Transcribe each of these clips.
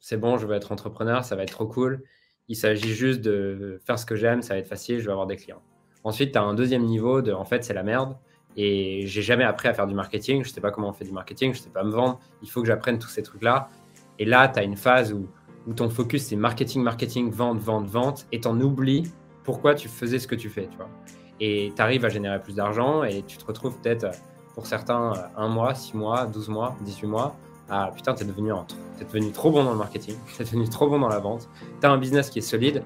c'est bon, je veux être entrepreneur, ça va être trop cool. Il s'agit juste de faire ce que j'aime, ça va être facile, je vais avoir des clients. Ensuite, tu as un deuxième niveau de en fait, c'est la merde. Et j'ai jamais appris à faire du marketing, je sais pas comment on fait du marketing, je sais pas me vendre, il faut que j'apprenne tous ces trucs-là. Et là, tu as une phase où, ton focus c'est marketing, marketing, vente, vente, vente, et en oublies pourquoi tu faisais ce que tu fais, Et tu arrives à générer plus d'argent et tu te retrouves peut-être pour certains un mois, six mois, douze mois, 18 mois, « Ah putain, t'es devenu devenu trop bon dans le marketing, t'es devenu trop bon dans la vente, t'as un business qui est solide,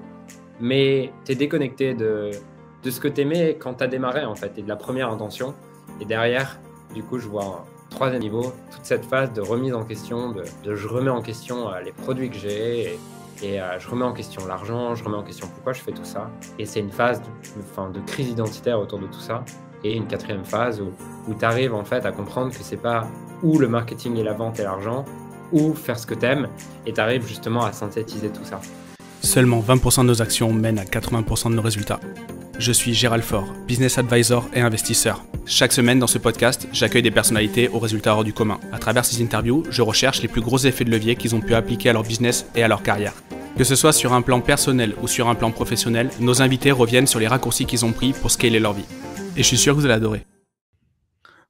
mais t'es déconnecté de, de ce que t'aimais quand t'as démarré en fait et de la première intention. Et derrière, du coup, je vois un troisième niveau, toute cette phase de remise en question, de, je remets en question euh, les produits que j'ai et, euh, je remets en question l'argent, je remets en question pourquoi je fais tout ça. Et c'est une phase enfin, de crise identitaire autour de tout ça et une quatrième phase où, où tu arrives en fait à comprendre que c'est pas où le marketing et la vente et l'argent, ou faire ce que t'aimes, et tu arrives justement à synthétiser tout ça. Seulement 20% de nos actions mènent à 80% de nos résultats. Je suis Gérald Faure, business advisor et investisseur. Chaque semaine dans ce podcast, j'accueille des personnalités aux résultats hors du commun. À travers ces interviews, je recherche les plus gros effets de levier qu'ils ont pu appliquer à leur business et à leur carrière. Que ce soit sur un plan personnel ou sur un plan professionnel, nos invités reviennent sur les raccourcis qu'ils ont pris pour scaler leur vie et je suis sûr que vous allez adorer.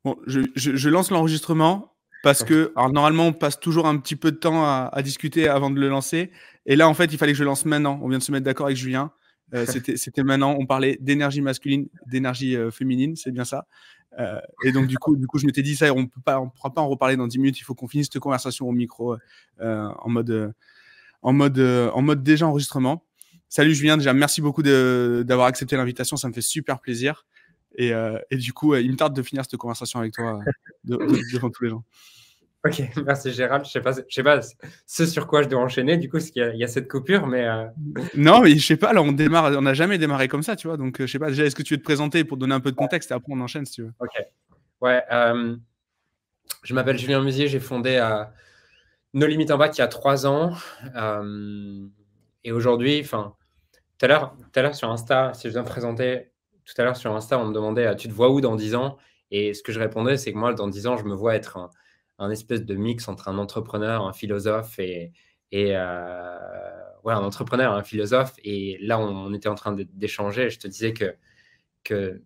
Bon, je, lance l'enregistrement parce que alors normalement on passe toujours un petit peu de temps à, discuter avant de le lancer. Et là en fait il fallait que je lance maintenant. On vient de se mettre d'accord avec Julien. Euh, c'était maintenant. On parlait d'énergie masculine, d'énergie euh, féminine, c'est bien ça. Euh, et donc du coup, du coup je m'étais dit ça, on ne pourra pas en reparler dans 10 minutes. Il faut qu'on finisse cette conversation au micro en mode, en mode, en mode déjà enregistrement. Salut Julien, déjà merci beaucoup d'avoir accepté l'invitation, ça me fait super plaisir. Euh, et, du coup, il me tarde de finir cette conversation avec toi euh, de, devant tous les gens. Ok, merci bah, Gérald. Je sais pas, je sais pas ce sur quoi je dois enchaîner. Du coup, il y, a, y a cette coupure, mais euh, non, mais je sais pas. Là, on démarre, on n'a jamais démarré comme ça, tu vois. Donc, je sais pas. Déjà, est-ce que tu veux te présenter pour donner un peu de contexte et après on enchaîne si tu veux. Ok. Ouais. je m'appelle Julien Musier. J'ai fondé No Limites en Bac il y a trois ans. et aujourd'hui, enfin, tout à l'heure, à l'heure sur Insta, si je viens me présenter, tout à l'heure sur Insta, on me demandait euh, Tu te vois où dans 10 ans Et ce que je répondais, c'est que moi, dans 10 ans, je me vois être un, espèce de mix entre un entrepreneur, un philosophe et. Euh, un entrepreneur, un philosophe. Et là, on, était en train d'échanger. Je te disais que, que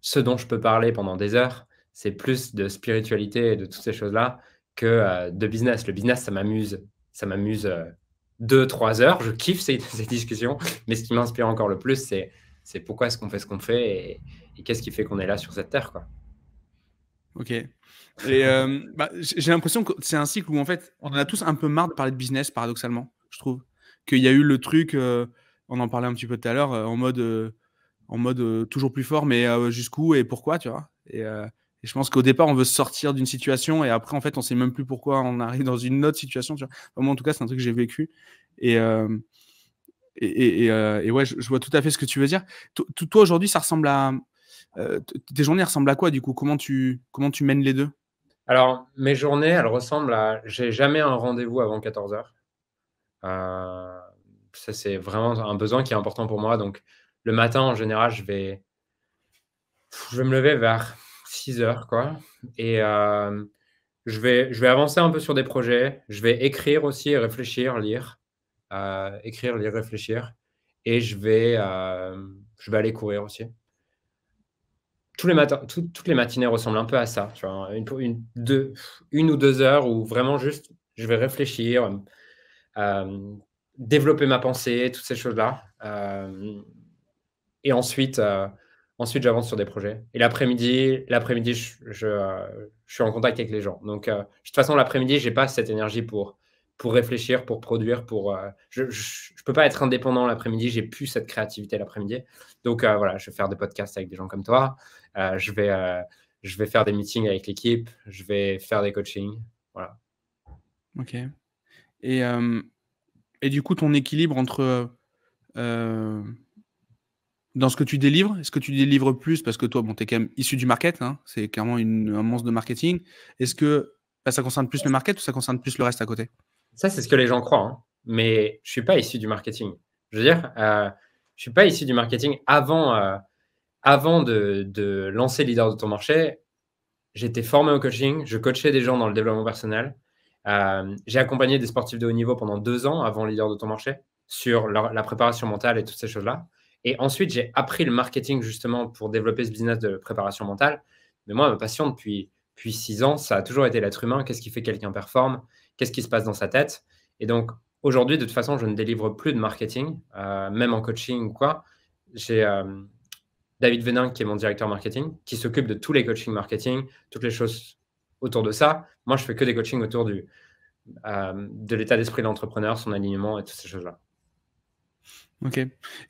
ce dont je peux parler pendant des heures, c'est plus de spiritualité et de toutes ces choses-là que euh, de business. Le business, ça m'amuse. Ça m'amuse. deux, trois heures. Je kiffe ces discussions, mais ce qui m'inspire encore le plus, c'est c'est pourquoi est-ce qu'on fait ce qu'on fait et, qu'est-ce qui fait qu'on est là sur cette terre, quoi. Ok. Et euh, bah, j'ai l'impression que c'est un cycle où en fait, on en a tous un peu marre de parler de business, paradoxalement, je trouve. Qu'il y a eu le truc, euh, on en parlait un petit peu tout à l'heure, euh, en mode, en mode toujours plus fort, mais jusqu'où et pourquoi, tu vois. Et, je pense qu'au départ, on veut sortir d'une situation et après, en fait, on sait même plus pourquoi on arrive dans une autre situation. Tu moi, en tout cas, c'est un truc que j'ai vécu. Et, euh, et, ouais, je, vois tout à fait ce que tu veux dire. Toi, aujourd'hui, ça ressemble à. Euh, tes journées ressemblent à quoi, du coup comment tu, comment tu mènes les deux Alors, mes journées, elles ressemblent à. J'ai jamais un rendez-vous avant 14h. Euh, ça, c'est vraiment un besoin qui est important pour moi. Donc, le matin, en général, je vais. Je vais me lever vers 6h, quoi. Et. Je vais, je vais avancer un peu sur des projets, je vais écrire aussi, réfléchir, lire écrire, lire, réfléchir. Et je vais, euh, je vais aller courir aussi. Tous les matins, toutes les matinées ressemblent un peu à ça. une, deux, une ou deux heures où vraiment juste, je vais réfléchir, euh, développer ma pensée, toutes ces choses-là. Euh, et ensuite, ensuite j'avance sur des projets. Et l'après-midi, l'après-midi, je, je, je, suis en contact avec les gens. Donc, de toute façon, l'après-midi, j'ai pas cette énergie pour pour réfléchir, pour produire, pour. Euh, je ne peux pas être indépendant l'après-midi, j'ai plus cette créativité l'après-midi. Donc euh, voilà, je vais faire des podcasts avec des gens comme toi. Euh, je, vais, je vais faire des meetings avec l'équipe. Je vais faire des coachings. Voilà. Ok. Et, et du coup, ton équilibre entre. Dans ce que tu délivres, est-ce que tu délivres plus parce que toi, bon, tu es quand même issu du market, hein, c'est clairement une, un monstre de marketing. Est-ce que bah, ça concerne plus le market ou ça concerne plus le reste à côté ça, c'est ce que les gens croient. Hein. Mais je ne suis pas issu du marketing. Je veux dire, euh, je ne suis pas issu du marketing. Avant, euh, de, de, lancer Leader de ton marché, j'étais formé au coaching. Je coachais des gens dans le développement personnel. Euh, j'ai accompagné des sportifs de haut niveau pendant deux ans avant Leader de ton marché sur la préparation mentale et toutes ces choses-là. Et ensuite, j'ai appris le marketing justement pour développer ce business de préparation mentale. Mais moi, ma passion depuis, depuis six ans, ça a toujours été l'être humain. Qu'est-ce qui fait quelqu'un performe qu'est-ce qui se passe dans sa tête. Et donc, aujourd'hui, de toute façon, je ne délivre plus de marketing, euh, même en coaching ou quoi. J'ai euh, David Venin, qui est mon directeur marketing, qui s'occupe de tous les coachings marketing, toutes les choses autour de ça. Moi, je fais que des coachings autour du, euh, de l'état d'esprit de l'entrepreneur, son alignement et toutes ces choses-là. Ok.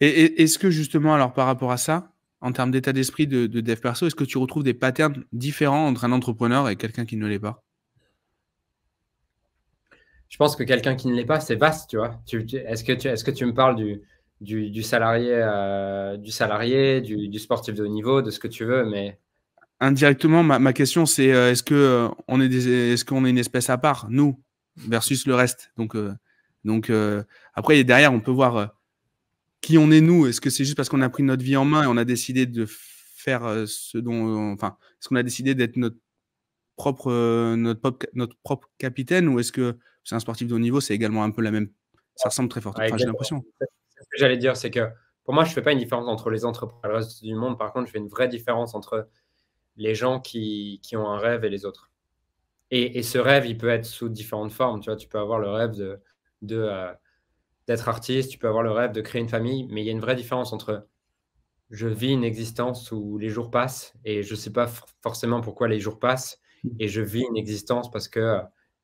Et, est-ce que justement, alors par rapport à ça, en termes d'état d'esprit de, de dev perso, est-ce que tu retrouves des patterns différents entre un entrepreneur et quelqu'un qui ne l'est pas je pense que quelqu'un qui ne l'est pas, c'est vaste, tu vois. est-ce que, tu, que tu me parles du, euh, salarié, du, salarié du, sportif de haut niveau, de ce que tu veux, mais. Indirectement, ma, question, c'est euh, euh, est-ce qu'on est, est, -ce une espèce à part, nous, versus le reste Donc, après, derrière, on peut voir qui on est, nous. Est-ce que c'est juste parce qu'on a pris notre vie en main et on a décidé de faire ce dont. enfin, est-ce qu'on a décidé d'être notre propre, notre propre capitaine ou est-ce que c'est un sportif de haut niveau, c'est également un peu la même. Ça ressemble très fort. j'ai l'impression. Ce que j'allais dire, c'est que pour moi, je fais pas une différence entre les entrepreneurs du monde. Par contre, je fais une vraie différence entre les gens qui, ont un rêve et les autres. Et, ce rêve, il peut être sous différentes formes. Tu, vois, tu peux avoir le rêve de, de euh, d'être artiste, tu peux avoir le rêve de créer une famille, mais il y a une vraie différence entre je vis une existence où les jours passent et je sais pas forcément pourquoi les jours passent, mmh. et je vis une existence parce que euh,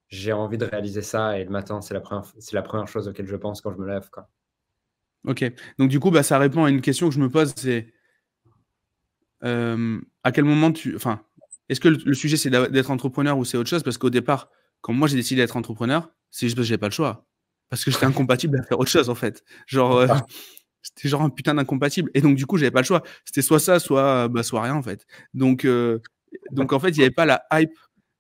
j'ai envie de réaliser ça et le matin, c'est la, première, la première chose auquel je pense quand je me lève. Quoi. Ok. Donc, du coup, bah, ça répond à une question que je me pose c'est euh, à quel moment tu. Enfin, est-ce que le, sujet, c'est d'être entrepreneur ou c'est autre chose Parce qu'au départ, quand moi j'ai décidé d'être entrepreneur, c'est juste parce que j'avais pas le choix. Parce que j'étais incompatible à faire autre chose, en fait. Genre. Euh, c'était genre un putain d'incompatible. Et donc, du coup, j'avais pas le choix. C'était soit ça, soit, bah, soit rien, en fait. Donc, euh, donc en fait, il n'y avait pas la hype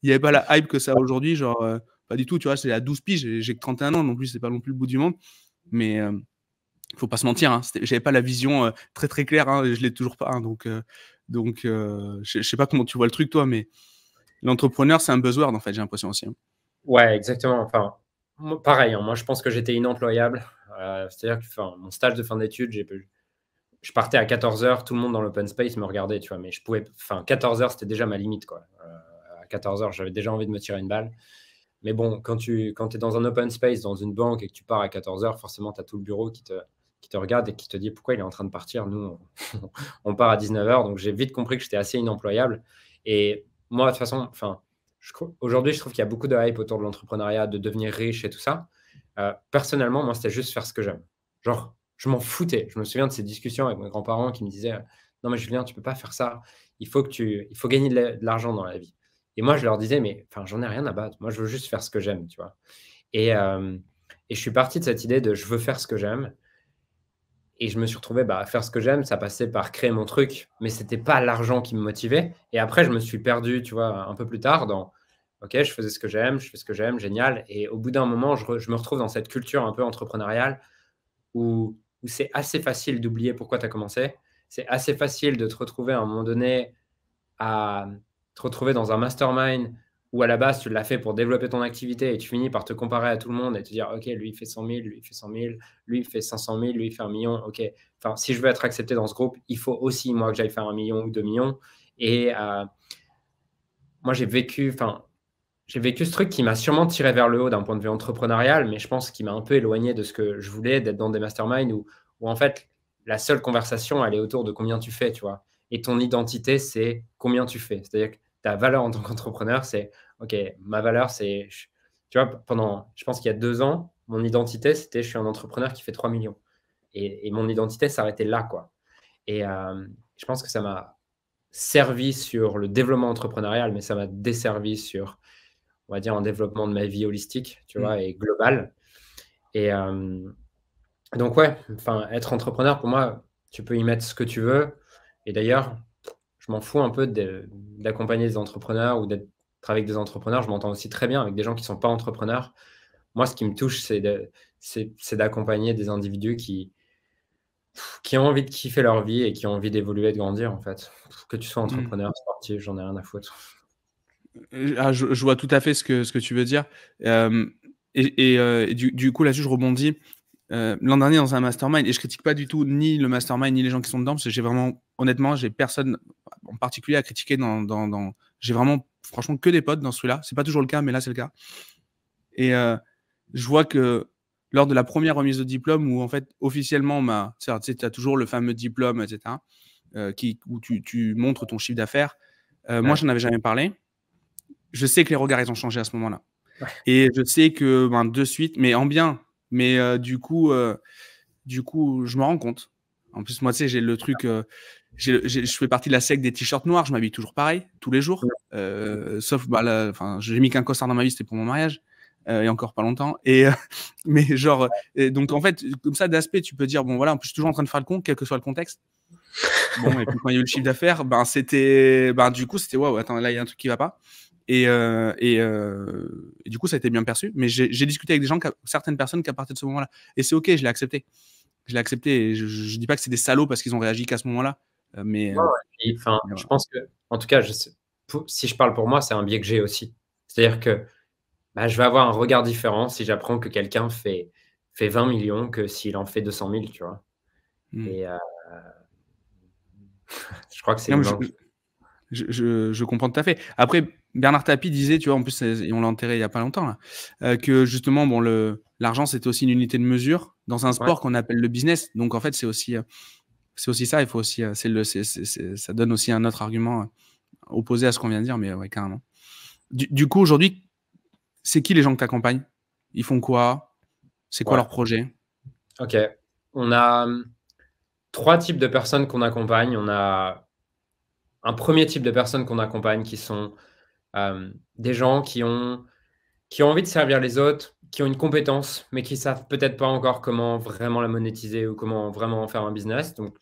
il n'y avait pas la hype que ça a aujourd'hui. Genre, euh, pas du tout, tu vois, c'est à 12 piges, j'ai que 31 ans, non plus, c'est pas non plus le bout du monde. Mais ne euh, faut pas se mentir, hein, j'avais pas la vision euh, très très claire, je hein, ne je l'ai toujours pas. Hein, donc, donc je sais pas comment tu vois le truc, toi, mais l'entrepreneur, c'est un buzzword, en fait, j'ai l'impression aussi. Hein. Ouais, exactement. Enfin, pareil, moi, je pense que j'étais inemployable. C'est-à-dire que mon stage de fin d'études, j'ai je partais à 14h, tout le monde dans l'open space me regardait, tu vois, mais je pouvais, enfin, 14 heures, c'était déjà ma limite, quoi. 14h, j'avais déjà envie de me tirer une balle. Mais bon, quand tu quand es dans un open space, dans une banque et que tu pars à 14h, forcément, tu as tout le bureau qui te, qui te regarde et qui te dit pourquoi il est en train de partir. Nous, on, part à 19h. Donc, j'ai vite compris que j'étais assez inemployable. Et moi, de toute façon, enfin, aujourd'hui, je trouve qu'il y a beaucoup de hype autour de l'entrepreneuriat, de devenir riche et tout ça. Euh, personnellement, moi, c'était juste faire ce que j'aime. Genre, je m'en foutais. Je me souviens de ces discussions avec mes grands-parents qui me disaient Non, mais Julien, tu peux pas faire ça. Il faut, que tu... il faut gagner de l'argent dans la vie. Et moi, je leur disais, mais enfin, j'en ai rien à battre. Moi, je veux juste faire ce que j'aime, tu vois. Et, euh, et, je suis parti de cette idée de je veux faire ce que j'aime. Et je me suis retrouvé, bah, faire ce que j'aime, ça passait par créer mon truc, mais n'était pas l'argent qui me motivait. Et après, je me suis perdu, tu vois, un peu plus tard dans, ok, je faisais ce que j'aime, je fais ce que j'aime, génial. Et au bout d'un moment, je, je, me retrouve dans cette culture un peu entrepreneuriale où, où c'est assez facile d'oublier pourquoi tu as commencé. C'est assez facile de te retrouver à un moment donné à te retrouver dans un mastermind où à la base tu l'as fait pour développer ton activité et tu finis par te comparer à tout le monde et te dire ok lui il fait 100 000, lui il fait 100 000, lui il fait 500 000, lui il fait un million, ok. Enfin si je veux être accepté dans ce groupe, il faut aussi moi que j'aille faire un million ou deux millions. Et euh, moi j'ai vécu, enfin j'ai vécu ce truc qui m'a sûrement tiré vers le haut d'un point de vue entrepreneurial, mais je pense qu'il m'a un peu éloigné de ce que je voulais, d'être dans des masterminds où, en fait la seule conversation elle est autour de combien tu fais, tu vois. Et ton identité c'est combien tu fais. C'est-à-dire ta valeur en tant qu'entrepreneur, c'est OK, ma valeur, c'est. Tu vois, pendant, je pense qu'il y a deux ans, mon identité, c'était je suis un entrepreneur qui fait 3 millions. Et, et mon identité s'arrêtait là, quoi. Et euh, je pense que ça m'a servi sur le développement entrepreneurial, mais ça m'a desservi sur, on va dire, un développement de ma vie holistique, tu vois, mm. et global. Et euh, donc, ouais, enfin, être entrepreneur, pour moi, tu peux y mettre ce que tu veux. Et d'ailleurs, je m'en fous un peu d'accompagner des entrepreneurs ou d'être avec des entrepreneurs. Je m'entends aussi très bien avec des gens qui ne sont pas entrepreneurs. Moi, ce qui me touche, c'est d'accompagner des individus qui, ont envie de kiffer leur vie et qui ont envie d'évoluer, de grandir, en fait. Que tu sois mmh. entrepreneur, sportif, j'en ai rien à foutre. Euh, ah, je, vois tout à fait ce que, tu veux dire. Euh, et, euh, du, coup, là-dessus, je rebondis. Euh, l'an dernier dans un mastermind, et je critique pas du tout ni le mastermind ni les gens qui sont dedans, parce que j'ai vraiment, honnêtement, j'ai personne en particulier à critiquer dans. J'ai vraiment, franchement, que des potes dans celui-là. C'est pas toujours le cas, mais là, c'est le cas. Et euh, je vois que lors de la première remise de diplôme, où en fait, officiellement, ma... tu as toujours le fameux diplôme, etc., euh, qui, où tu, montres ton chiffre d'affaires. Moi, j'en avais jamais parlé. Je sais que les regards, ils ont changé à ce moment-là. Et je sais que ben, de suite, mais en bien, mais euh, du coup, euh, du coup, je me rends compte. En plus, moi, tu sais, j'ai le truc. Euh, je fais partie de la secte des t-shirts noirs. Je m'habille toujours pareil, tous les jours. sauf, bah, enfin, j'ai mis qu'un costard dans ma vie, c'était pour mon mariage. et encore pas longtemps. Et mais genre, donc en fait, comme ça, d'aspect, tu peux dire bon voilà, en plus, je suis toujours en train de faire le con, quel que soit le contexte. Bon, et puis quand il y a eu le chiffre d'affaires, ben c'était, ben du coup, c'était waouh, attends, là il y a un truc qui va pas. Euh, euh, et, du coup, ça a été bien perçu. Mais j'ai discuté avec des gens, certaines personnes qui partir de ce moment-là. Et c'est OK, je l'ai accepté. Je l'ai accepté. je, ne dis pas que c'est des salauds parce qu'ils ont réagi qu'à ce moment-là. Euh, mais, je pense que, en tout cas, je si je parle pour moi, c'est un biais que j'ai aussi. C'est-à-dire que bah, je vais avoir un regard différent si j'apprends que quelqu'un fait, fait 20 millions que s'il en fait 200 000, tu vois. Hmm. Et je crois que c'est. Je, comprends tout à fait. Après, Bernard Tapie disait, tu vois, en plus, et on l'a enterré il n'y a pas longtemps, euh, que justement, bon, l'argent, c'était aussi une unité de mesure dans un sport qu'on appelle le business. Donc, en fait, c'est aussi, euh, c'est aussi ça. Il faut aussi, euh, le, ça donne aussi un autre argument opposé à ce qu'on vient de dire, mais ouais, carrément. Du, coup, aujourd'hui, c'est qui les gens que tu accompagnes Ils font quoi C'est quoi leur projet Ok. On a hum, trois types de personnes qu'on accompagne. On a un premier type de personnes qu'on accompagne qui sont euh, des gens qui ont, qui ont envie de servir les autres, qui ont une compétence, mais qui savent peut-être pas encore comment vraiment la monétiser ou comment vraiment faire un business. Donc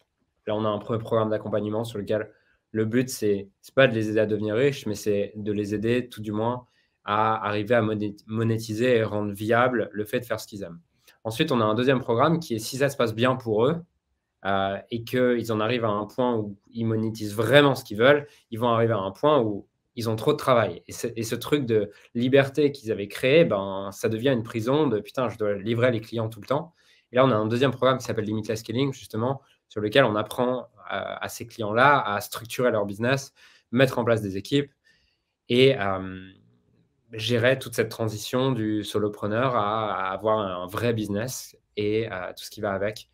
là, on a un programme d'accompagnement sur lequel le but, c'est n'est pas de les aider à devenir riches, mais c'est de les aider tout du moins à arriver à monétiser et rendre viable le fait de faire ce qu'ils aiment. Ensuite, on a un deuxième programme qui est si ça se passe bien pour eux, euh, et qu'ils en arrivent à un point où ils monétisent vraiment ce qu'ils veulent, ils vont arriver à un point où ils ont trop de travail. Et, ce truc de liberté qu'ils avaient créé, ben, ça devient une prison de putain, je dois livrer les clients tout le temps. Et là, on a un deuxième programme qui s'appelle Limitless Scaling, justement, sur lequel on apprend euh, à, ces clients-là à structurer leur business, mettre en place des équipes et euh, gérer toute cette transition du solopreneur à, avoir un vrai business et tout ce qui va avec.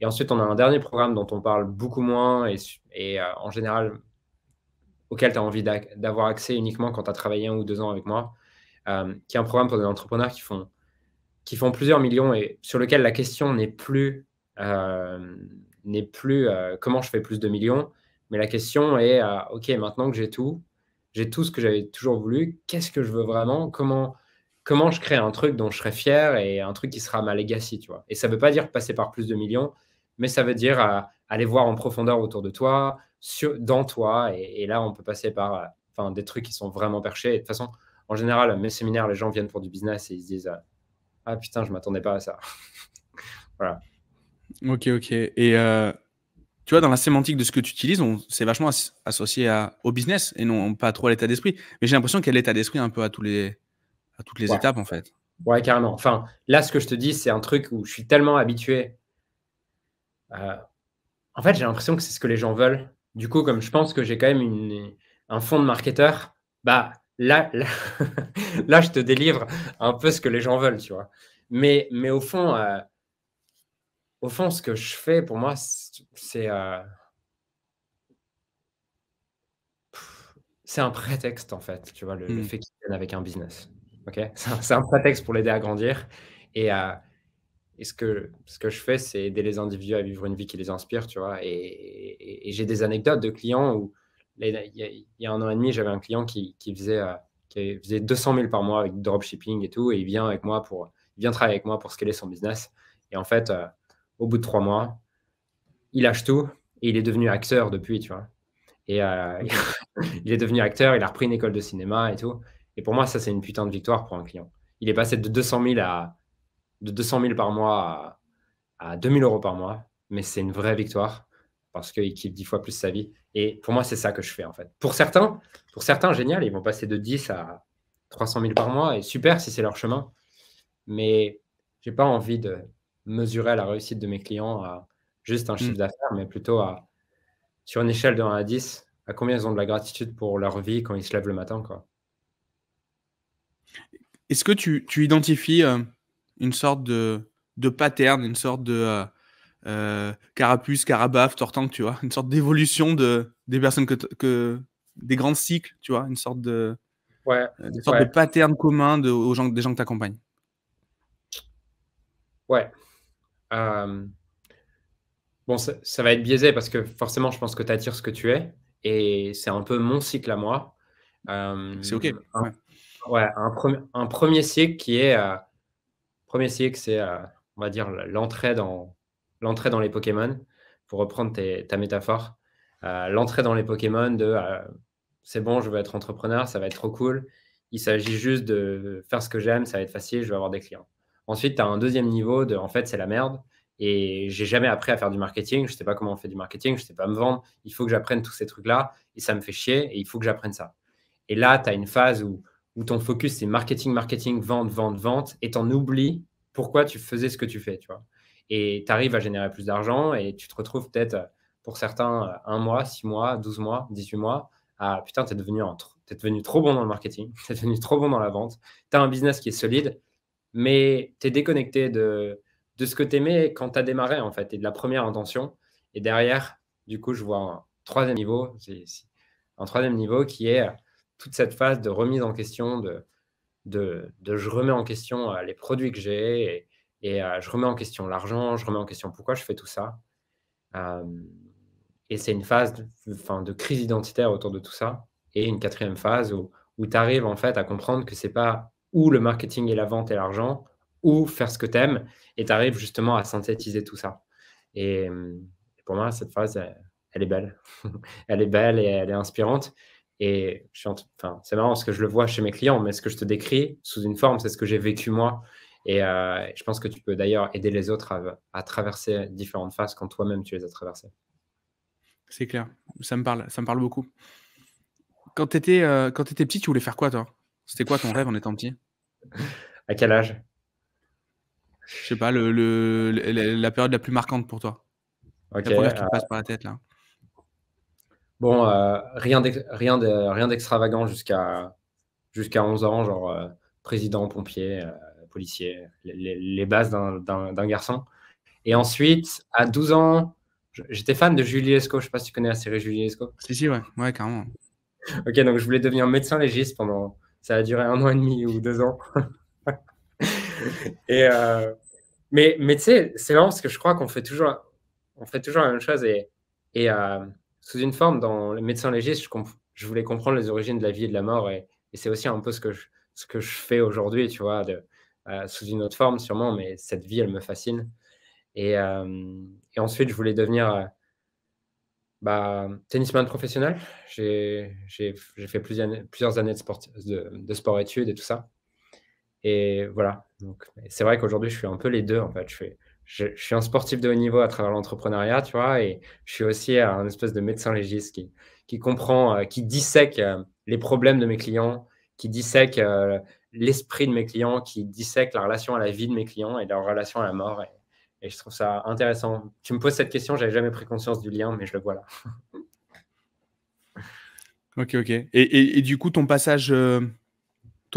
Et ensuite, on a un dernier programme dont on parle beaucoup moins et, euh, en général auquel tu as envie d'avoir accès uniquement quand tu as travaillé un ou deux ans avec moi, euh, qui est un programme pour des entrepreneurs qui font, qui font plusieurs millions et sur lequel la question n'est plus, euh, n'est plus comment je fais plus de millions, mais la question est, OK, maintenant que j'ai tout, j'ai tout ce que j'avais toujours voulu, qu'est-ce que je veux vraiment comment, comment je crée un truc dont je serai fier et un truc qui sera ma legacy, tu vois. Et ça ne veut pas dire passer par plus de millions, mais ça veut dire euh, aller voir en profondeur autour de toi, dans toi, et, là, on peut passer par euh, enfin, des trucs qui sont vraiment perchés. de toute façon, en général, mes séminaires, les gens viennent pour du business et ils se disent euh, Ah putain, je m'attendais pas à ça. voilà. Ok, ok. Et tu vois, dans la sémantique de ce que tu utilises, on c'est vachement associé à, au business et non pas trop à l'état d'esprit. Mais j'ai l'impression qu'il y a l'état d'esprit un peu à, tous les, à toutes les étapes, en fait. Ouais, carrément. Enfin, là, ce que je te dis, c'est un truc où je suis tellement habitué euh, en fait, j'ai l'impression que c'est ce que les gens veulent. Du coup, comme je pense que j'ai quand même un fonds de marketeur, bah là, là, là, je te délivre un peu ce que les gens veulent, tu vois. Mais, mais au fond, euh, au fond, ce que je fais pour moi, c'est euh, c'est un prétexte en fait, tu vois, le, hmm. fait qu'ils viennent avec un business. Ok, c'est un prétexte pour l'aider à grandir et et ce que, ce que je fais, c'est aider les individus à vivre une vie qui les inspire, tu vois. Et, j'ai des anecdotes de clients où, il y, a un an et demi, j'avais un client qui, qui faisait, euh, qui faisait 200 000 par mois avec dropshipping et tout, et il vient avec moi pour, il vient travailler avec moi pour scaler son business. Et en fait, euh, au bout de trois mois, il lâche tout et il est devenu acteur depuis, tu vois. Et euh, il est devenu acteur, il a repris une école de cinéma et tout. Et pour moi, ça, c'est une putain de victoire pour un client. Il est passé de 200 000 à de 200 000 par mois à, à 2 000 euros par mois, mais c'est une vraie victoire parce qu'il kiffe 10 fois plus sa vie. Et pour moi, c'est ça que je fais en fait. Pour certains, pour certains, génial, ils vont passer de 10 à 300 000 par mois et super si c'est leur chemin. Mais j'ai pas envie de mesurer la réussite de mes clients à juste un mm. chiffre d'affaires, mais plutôt à sur une échelle de 1 à 10, à combien ils ont de la gratitude pour leur vie quand ils se lèvent le matin. Quoi. Est-ce que tu, identifies euh, une sorte de, de pattern, une sorte de euh, euh carapuce, carabaf, tortank, tu vois, une sorte d'évolution de, des personnes que, que, des grands cycles, tu vois, une sorte de, ouais, euh, une sorte de pattern commun de, aux gens, des gens que tu accompagnes. Ouais. Euh, bon, ça, va être biaisé parce que forcément, je pense que tu attires ce que tu es et c'est un peu mon cycle à moi. c'est OK. ouais, un, premier un, premier cycle qui est Premier cycle, c'est, euh, on va dire, l'entrée dans, l'entrée dans les Pokémon, pour reprendre ta métaphore. Euh, l'entrée dans les Pokémon de euh, c'est bon, je veux être entrepreneur, ça va être trop cool. Il s'agit juste de faire ce que j'aime, ça va être facile, je vais avoir des clients. Ensuite, tu as un deuxième niveau de en fait, c'est la merde et j'ai jamais appris à faire du marketing, je ne sais pas comment on fait du marketing, je ne sais pas me vendre, il faut que j'apprenne tous ces trucs-là et ça me fait chier et il faut que j'apprenne ça. Et là, tu as une phase où où ton focus c'est marketing, marketing, vente, vente, vente, et t'en oublies pourquoi tu faisais ce que tu fais, tu vois. Et tu arrives à générer plus d'argent et tu te retrouves peut-être, euh, pour certains, euh, un mois, six mois, douze mois, dix-huit mois, à putain, t'es devenu, devenu trop bon dans le marketing, t'es devenu trop bon dans la vente, t'as un business qui est solide, mais t'es déconnecté de, de ce que t'aimais quand t'as démarré, en fait, et de la première intention. Et derrière, du coup, je vois un troisième niveau, un troisième niveau qui est euh, toute cette phase de remise en question, de, je remets en question euh, les produits que j'ai et, euh, je remets en question l'argent, je remets en question pourquoi je fais tout ça. Euh, et c'est une phase de, de crise identitaire autour de tout ça. Et une quatrième phase où, tu arrives en fait à comprendre que c'est pas ou le marketing et la vente et l'argent, ou faire ce que tu aimes, et tu arrives justement à synthétiser tout ça. Et, pour moi, cette phase, elle est belle. elle est belle et elle est inspirante. Et je enfin, c'est marrant parce que je le vois chez mes clients, mais ce que je te décris sous une forme, c'est ce que j'ai vécu moi. Et euh, je pense que tu peux d'ailleurs aider les autres à, traverser différentes phases quand toi-même tu les as traversées. C'est clair, ça me parle, ça me parle beaucoup. Quand tu étais, euh, étais, petit, tu voulais faire quoi toi C'était quoi ton rêve en étant petit À quel âge Je sais pas, le, le, la période la plus marquante pour toi. la première qui te euh, passe par la tête là. Bon, mm. euh, rien d'extravagant jusqu'à jusqu'à 11 ans, genre euh, président, pompier, euh, policier, les, les bases d'un garçon. Et ensuite, à 12 ans, j'étais fan de Julie Esco, Je ne sais pas si tu connais la série Julie Esco. Si, si, ouais, ouais carrément. ok, donc je voulais devenir médecin légiste pendant. Ça a duré un an et demi ou deux ans. et, mais mais tu sais, c'est marrant parce que je crois qu'on fait toujours, on fait toujours la même chose. Et, et sous une forme, dans le médecin légiste, je, voulais comprendre les origines de la vie et de la mort. Et, c'est aussi un peu ce que je, fais aujourd'hui, tu vois, de, euh, sous une autre forme sûrement, mais cette vie, elle me fascine. Et, euh, ensuite, je voulais devenir euh, bah, tennisman professionnel. J'ai fait plusieurs, années de sport, de, sport études et tout ça. Et voilà. C'est vrai qu'aujourd'hui, je suis un peu les deux, en fait je, suis un sportif de haut niveau à travers l'entrepreneuriat, tu vois, et je suis aussi un espèce de médecin légiste qui, comprend, euh, qui dissèque euh, les problèmes de mes clients, qui dissèque euh, l'esprit de mes clients, qui dissèque la relation à la vie de mes clients et leur relation à la mort. Et, je trouve ça intéressant. Tu me poses cette question, j'avais jamais pris conscience du lien, mais je le vois là. ok, ok. et du coup, ton passage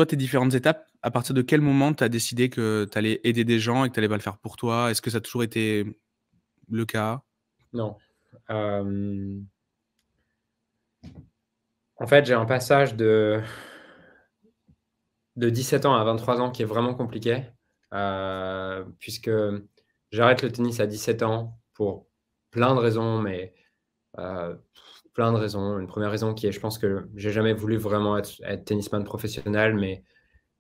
tes différentes étapes, à partir de quel moment tu as décidé que tu allais aider des gens et que tu allais pas le faire pour toi Est-ce que ça a toujours été le cas Non. En fait, j'ai un passage de... de 17 ans à 23 ans qui est vraiment compliqué, euh, puisque j'arrête le tennis à 17 ans pour plein de raisons, mais euh, plein de raisons. Une première raison qui est, je pense que j'ai jamais voulu vraiment être, tennisman professionnel, mais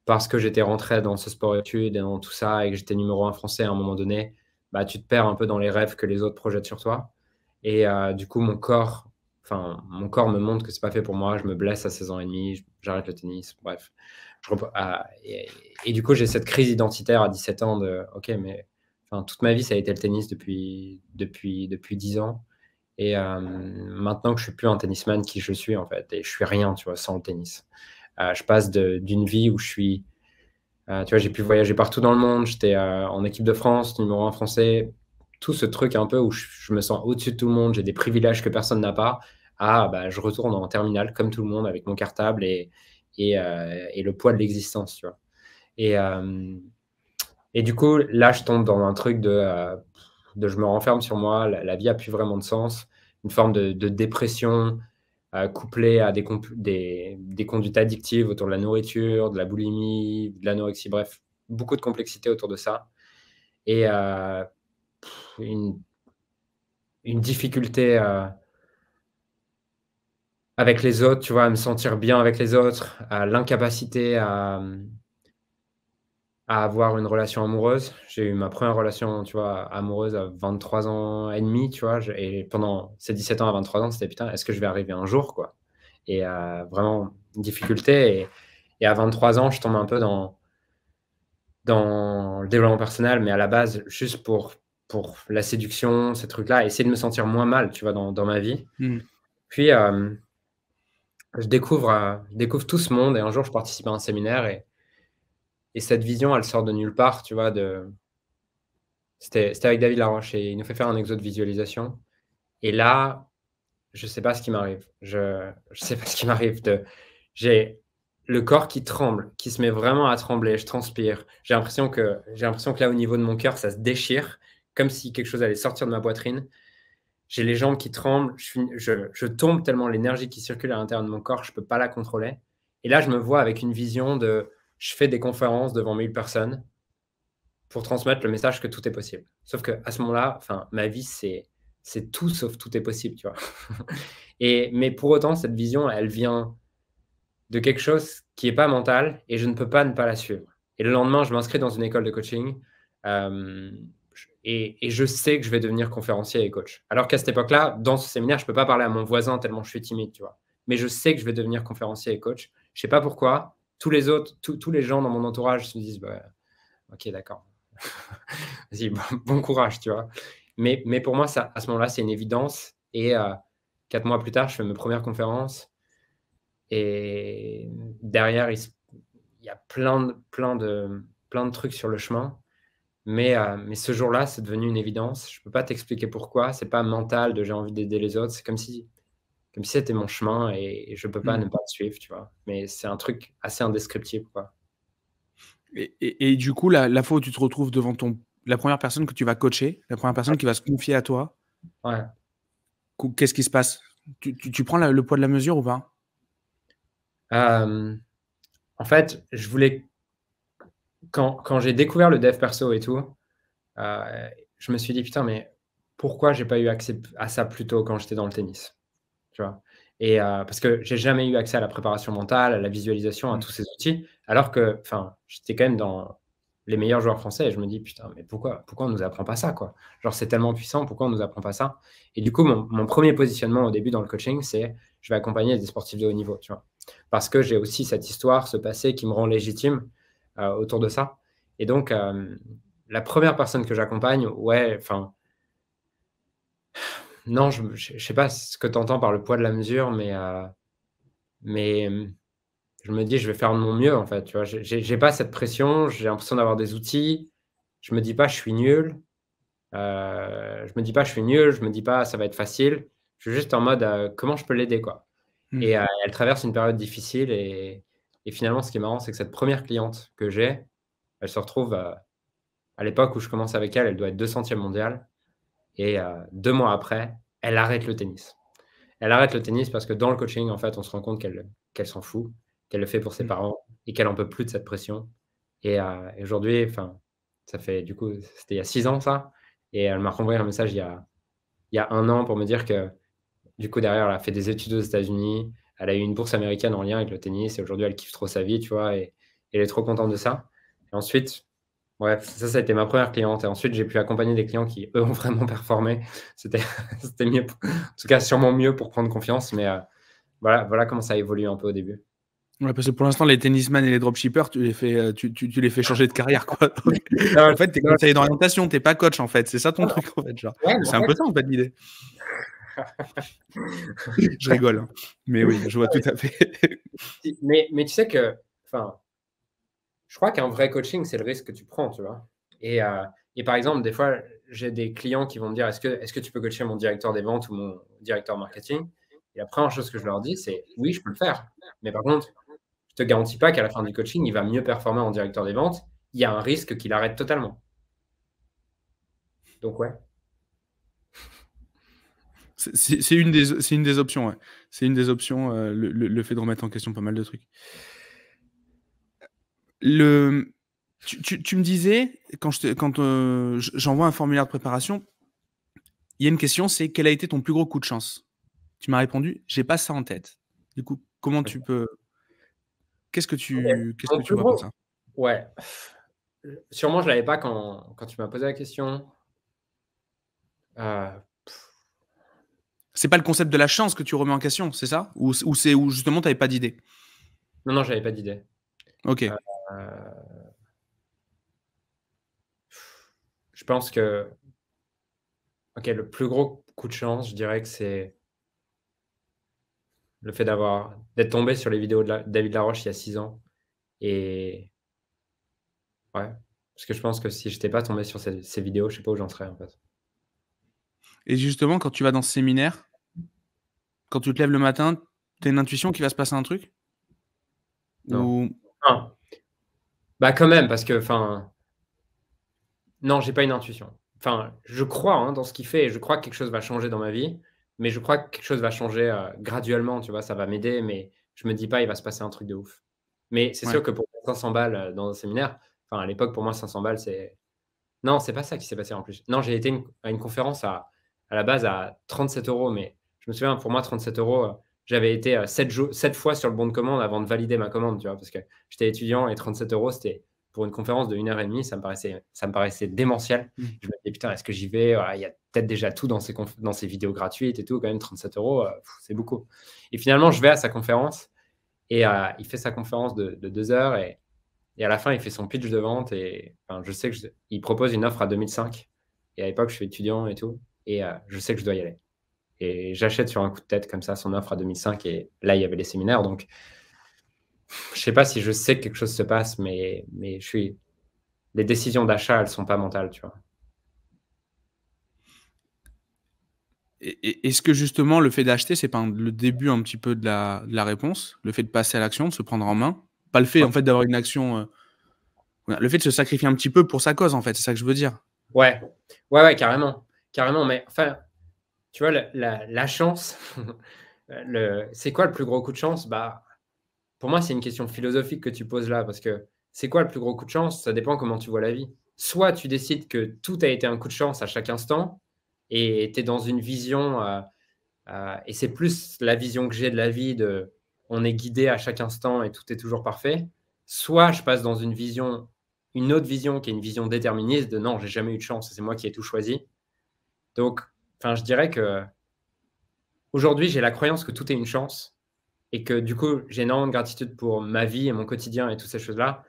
parce que j'étais rentré dans ce sport études et dans tout ça et que j'étais numéro un français à un moment donné, bah, tu te perds un peu dans les rêves que les autres projettent sur toi. Et euh, du coup, mon corps, enfin, mon corps me montre que c'est pas fait pour moi. Je me blesse à 16 ans et demi, j'arrête le tennis, bref. Ah, et, du coup, j'ai cette crise identitaire à 17 ans de, ok, mais toute ma vie, ça a été le tennis depuis, depuis, depuis 10 ans. Et euh, maintenant que je suis plus un tennisman qui je suis en fait, et je suis rien, tu vois, sans le tennis. Euh, je passe d'une vie où je suis, euh, tu vois, j'ai pu voyager partout dans le monde. J'étais en équipe de France, numéro un français, tout ce truc un peu où je, me sens au-dessus de tout le monde, j'ai des privilèges que personne n'a pas. Ah, bah, je retourne en terminale comme tout le monde avec mon cartable et, et, et le poids de l'existence, tu vois. Et, et du coup, là, je tombe dans un truc de de je me renferme sur moi, la, la, vie a plus vraiment de sens une forme de, dépression euh, couplée à des, des, conduites addictives autour de la nourriture, de la boulimie, de l'anorexie, bref, beaucoup de complexité autour de ça. Et euh, une, difficulté euh, avec les autres, tu vois, à me sentir bien avec les autres, à l'incapacité à à avoir une relation amoureuse. J'ai eu ma première relation, tu vois, amoureuse à 23 ans et demi, tu vois. Et pendant ces 17 ans à 23 ans, c'était putain, est-ce que je vais arriver un jour, quoi Et euh, vraiment, difficulté. Et, à 23 ans, je tombe un peu dans, dans le développement personnel, mais à la base, juste pour, pour la séduction, ces trucs-là, essayer de me sentir moins mal, tu vois, dans, dans ma vie. Hmm. Puis, euh, je, découvre, euh, découvre tout ce monde. Et un jour, je participe à un séminaire et et cette vision, elle sort de nulle part, tu vois. De... C'était avec David Laroche et il nous fait faire un exo de visualisation. Et là, je sais pas ce qui m'arrive. Je, sais pas ce qui m'arrive. De... J'ai le corps qui tremble, qui se met vraiment à trembler. Je transpire. J'ai l'impression que j'ai l'impression que là, au niveau de mon cœur, ça se déchire, comme si quelque chose allait sortir de ma poitrine. J'ai les jambes qui tremblent. Je, je tombe tellement l'énergie qui circule à l'intérieur de mon corps, je peux pas la contrôler. Et là, je me vois avec une vision de je fais des conférences devant 1000 personnes pour transmettre le message que tout est possible. Sauf que à ce moment-là, enfin, ma vie c'est c'est tout sauf tout est possible, tu vois. et mais pour autant, cette vision, elle vient de quelque chose qui n'est pas mental et je ne peux pas ne pas la suivre. Et le lendemain, je m'inscris dans une école de coaching euh, et, je sais que je vais devenir conférencier et coach. Alors qu'à cette époque-là, dans ce séminaire, je ne peux pas parler à mon voisin tellement je suis timide, tu vois. Mais je sais que je vais devenir conférencier et coach. Je ne sais pas pourquoi, tous les autres, tous les gens dans mon entourage se disent bah, Ok, d'accord. bon, courage, tu vois. Mais, mais pour moi, ça, à ce moment-là, c'est une évidence. Et euh, quatre mois plus tard, je fais mes premières conférences. Et derrière, il, y a plein de, plein, de, plein de trucs sur le chemin. Mais, euh, mais ce jour-là, c'est devenu une évidence. Je ne peux pas t'expliquer pourquoi. C'est pas mental de j'ai envie d'aider les autres. C'est comme si c'était mon chemin et, je peux pas hmm. ne pas le suivre, tu vois. Mais c'est un truc assez indescriptible, quoi. Et, du coup, la, fois où tu te retrouves devant ton, la première personne que tu vas coacher, la première personne qui va se confier à toi, ouais. qu'est-ce qui se passe tu, prends le poids de la mesure ou pas En fait, je voulais. Quand, j'ai découvert le dev perso et tout, euh, je me suis dit, putain, mais pourquoi j'ai pas eu accès à ça plus tôt quand j'étais dans le tennis et euh, parce que j'ai jamais eu accès à la préparation mentale, à la visualisation, à mm. tous ces outils, alors que, enfin, j'étais quand même dans les meilleurs joueurs français et je me dis putain, mais pourquoi, pourquoi on nous apprend pas ça quoi Genre c'est tellement puissant, pourquoi on nous apprend pas ça Et du coup, mon, premier positionnement au début dans le coaching, c'est je vais accompagner des sportifs de haut niveau, tu vois, parce que j'ai aussi cette histoire, ce passé qui me rend légitime euh, autour de ça. Et donc, euh, la première personne que j'accompagne, ouais, enfin non, je ne sais pas ce que tu entends par le poids de la mesure, mais, euh, euh, je me dis, je vais faire de mon mieux, en fait. Tu vois, j'ai pas cette pression, j'ai l'impression d'avoir des outils. Je me dis pas, je suis nul. Euh, je me dis pas, je suis nul. Je me dis pas, ça va être facile. Je suis juste en mode, euh, comment je peux l'aider, quoi. Hmm. Et elle traverse une période difficile. Et, finalement, ce qui est marrant, c'est que cette première cliente que j'ai, elle se retrouve à l'époque où je commence avec elle, elle doit être 200e mondiale. Et euh, deux mois après, elle arrête le tennis. Elle arrête le tennis parce que dans le coaching, en fait, on se rend compte qu'elle qu'elle s'en fout, qu'elle le fait pour ses mm. parents et qu'elle en peut plus de cette pression. Euh, et aujourd'hui, enfin, ça fait du coup, c'était il y a six ans ça. Et elle m'a renvoyé un message il y, a, il y a un an pour me dire que du coup, derrière, elle a fait des études aux États-Unis, elle a eu une bourse américaine en lien avec le tennis et aujourd'hui, elle kiffe trop sa vie, tu vois, et, et elle est trop contente de ça. Et ensuite, Ouais, ça, ça a été ma première cliente. Et ensuite, j'ai pu accompagner des clients qui, eux, ont vraiment performé. C'était mieux, en tout cas, sûrement mieux pour prendre confiance. Mais euh, voilà, voilà comment ça a évolué un peu au début. Ouais, parce que pour l'instant, les tennisman et les dropshippers, tu les fais, euh, tu, tu, tu les fais changer de carrière, quoi. en fait, t'es conseiller d'orientation, t'es pas coach, en fait. C'est ça ton truc, en fait. Ouais, c'est un peu ça, en fait, l'idée. je rigole, hein. mais oui, je vois tout à fait. mais, mais tu sais que, enfin, je crois qu'un vrai coaching, c'est le risque que tu prends, tu vois. Et, euh, par exemple, des fois, j'ai des clients qui vont me dire est-ce que, tu peux coacher mon directeur des ventes ou mon directeur marketing Et la première chose que je leur dis, c'est oui, je peux le faire. Mais par contre, je ne te garantis pas qu'à la fin du coaching, il va mieux performer en directeur des ventes. Il y a un risque qu'il arrête totalement. Donc, ouais. C'est une, des, options, C'est une des options, euh, le fait de remettre en question pas mal de trucs tu, me disais, quand euh, j'envoie un formulaire de préparation, il y a une question, c'est quel a été ton plus gros coup de chance Tu m'as répondu, j'ai pas ça en tête. Du coup, comment tu peux... Qu'est-ce que tu, qu'est-ce que tu vois Ouais. Sûrement, je l'avais pas quand, tu m'as posé la question. Euh, c'est pas le concept de la chance que tu remets en question, c'est ça ou, c'est où justement tu n'avais pas d'idée Non, non, j'avais pas d'idée. Ok. Euh, euh, je pense que ok le plus gros coup de chance, je dirais que c'est le fait d'avoir d'être tombé sur les vidéos de David Laroche il y a six ans. Et ouais, parce que je pense que si je n'étais pas tombé sur ces, vidéos, je sais pas où j'en serais en fait. Et justement, quand tu vas dans ce séminaire, quand tu te lèves le matin, tu as une intuition qu'il va se passer un truc Ou... Bah quand même, parce que, enfin, non, j'ai pas une intuition. Enfin, je crois hein, dans ce qu'il fait et je crois que quelque chose va changer dans ma vie, mais je crois que quelque chose va changer euh, graduellement, tu vois, ça va m'aider, mais je me dis pas, il va se passer un truc de ouf. Mais c'est sûr que pour 500 balles euh, dans un séminaire, enfin, à l'époque, pour moi, 500 balles, c'est. Non, c'est pas ça qui s'est passé en plus. Non, j'ai été à une conférence à, à la base à 37 euros, mais je me souviens, pour moi, 37 euros, euh, j'avais été 7, euh, fois sur le bon de commande avant de valider ma commande, tu vois, parce que j'étais étudiant et 37 euros, c'était pour une conférence de 1h30, ça me paraissait, ça me paraissait démentiel. Mmh. Je me disais, putain, est-ce que j'y vais euh, Il y a peut-être déjà tout dans ces, dans vidéos gratuites et tout, quand même, 37 euros, euh, c'est beaucoup. Et finalement, je vais à sa conférence et il fait sa conférence de, deux heures et, et, à la fin, il fait son pitch de vente et je sais qu'il propose une offre à 2005. Et à l'époque, je suis étudiant et tout, et je sais que je dois y aller et j'achète sur un coup de tête comme ça son offre à 2005 et là il y avait les séminaires donc je sais pas si je sais que quelque chose se passe mais mais je suis les décisions d'achat elles sont pas mentales tu vois Est-ce que justement le fait d'acheter, c'est pas le début un petit peu de la, réponse Le fait de passer à l'action, de se prendre en main Pas le fait en fait d'avoir une action. Euh, le fait de se sacrifier un petit peu pour sa cause, en fait, c'est ça que je veux dire. Ouais, ouais, ouais, carrément. Carrément, mais enfin, tu vois, la, la, chance, c'est quoi le plus gros coup de chance bah, Pour moi, c'est une question philosophique que tu poses là, parce que c'est quoi le plus gros coup de chance Ça dépend comment tu vois la vie. Soit tu décides que tout a été un coup de chance à chaque instant, et tu es dans une vision, euh, euh, et c'est plus la vision que j'ai de la vie, de on est guidé à chaque instant et tout est toujours parfait. Soit je passe dans une vision, une autre vision qui est une vision déterministe de non, j'ai jamais eu de chance, c'est moi qui ai tout choisi. Donc enfin, je dirais que aujourd'hui, j'ai la croyance que tout est une chance et que du coup, j'ai énormément de gratitude pour ma vie et mon quotidien et toutes ces choses-là.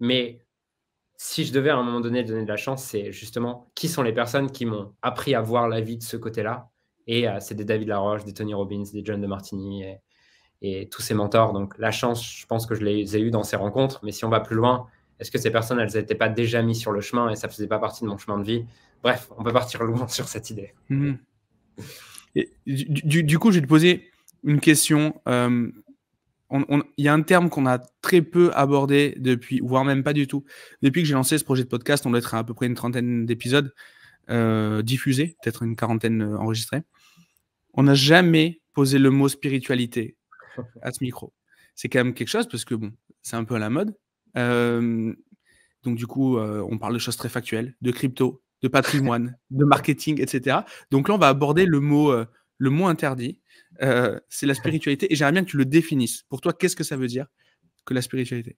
Mais si je devais à un moment donné donner de la chance, c'est justement qui sont les personnes qui m'ont appris à voir la vie de ce côté-là. Et euh, c'est des David Laroche, des Tony Robbins, des John de Martini et, tous ces mentors. Donc la chance, je pense que je les ai eus dans ces rencontres. Mais si on va plus loin, est-ce que ces personnes, elles n'étaient pas déjà mises sur le chemin et ça faisait pas partie de mon chemin de vie Bref, on peut partir loin sur cette idée. Mmh. du, coup, je vais te poser une question. Euh, il y a un terme qu'on a très peu abordé depuis, voire même pas du tout. Depuis que j'ai lancé ce projet de podcast, on doit être à, peu près une trentaine d'épisodes euh, diffusés, peut-être une quarantaine euh, enregistrés. On n'a jamais posé le mot spiritualité à ce micro. C'est quand même quelque chose parce que bon, c'est un peu à la mode donc du coup, on parle de choses très factuelles, de crypto, de patrimoine, de marketing, etc. Donc là, on va aborder le mot, le mot interdit. c'est la spiritualité. Et j'aimerais bien que tu le définisses. Pour toi, qu'est-ce que ça veut dire que la spiritualité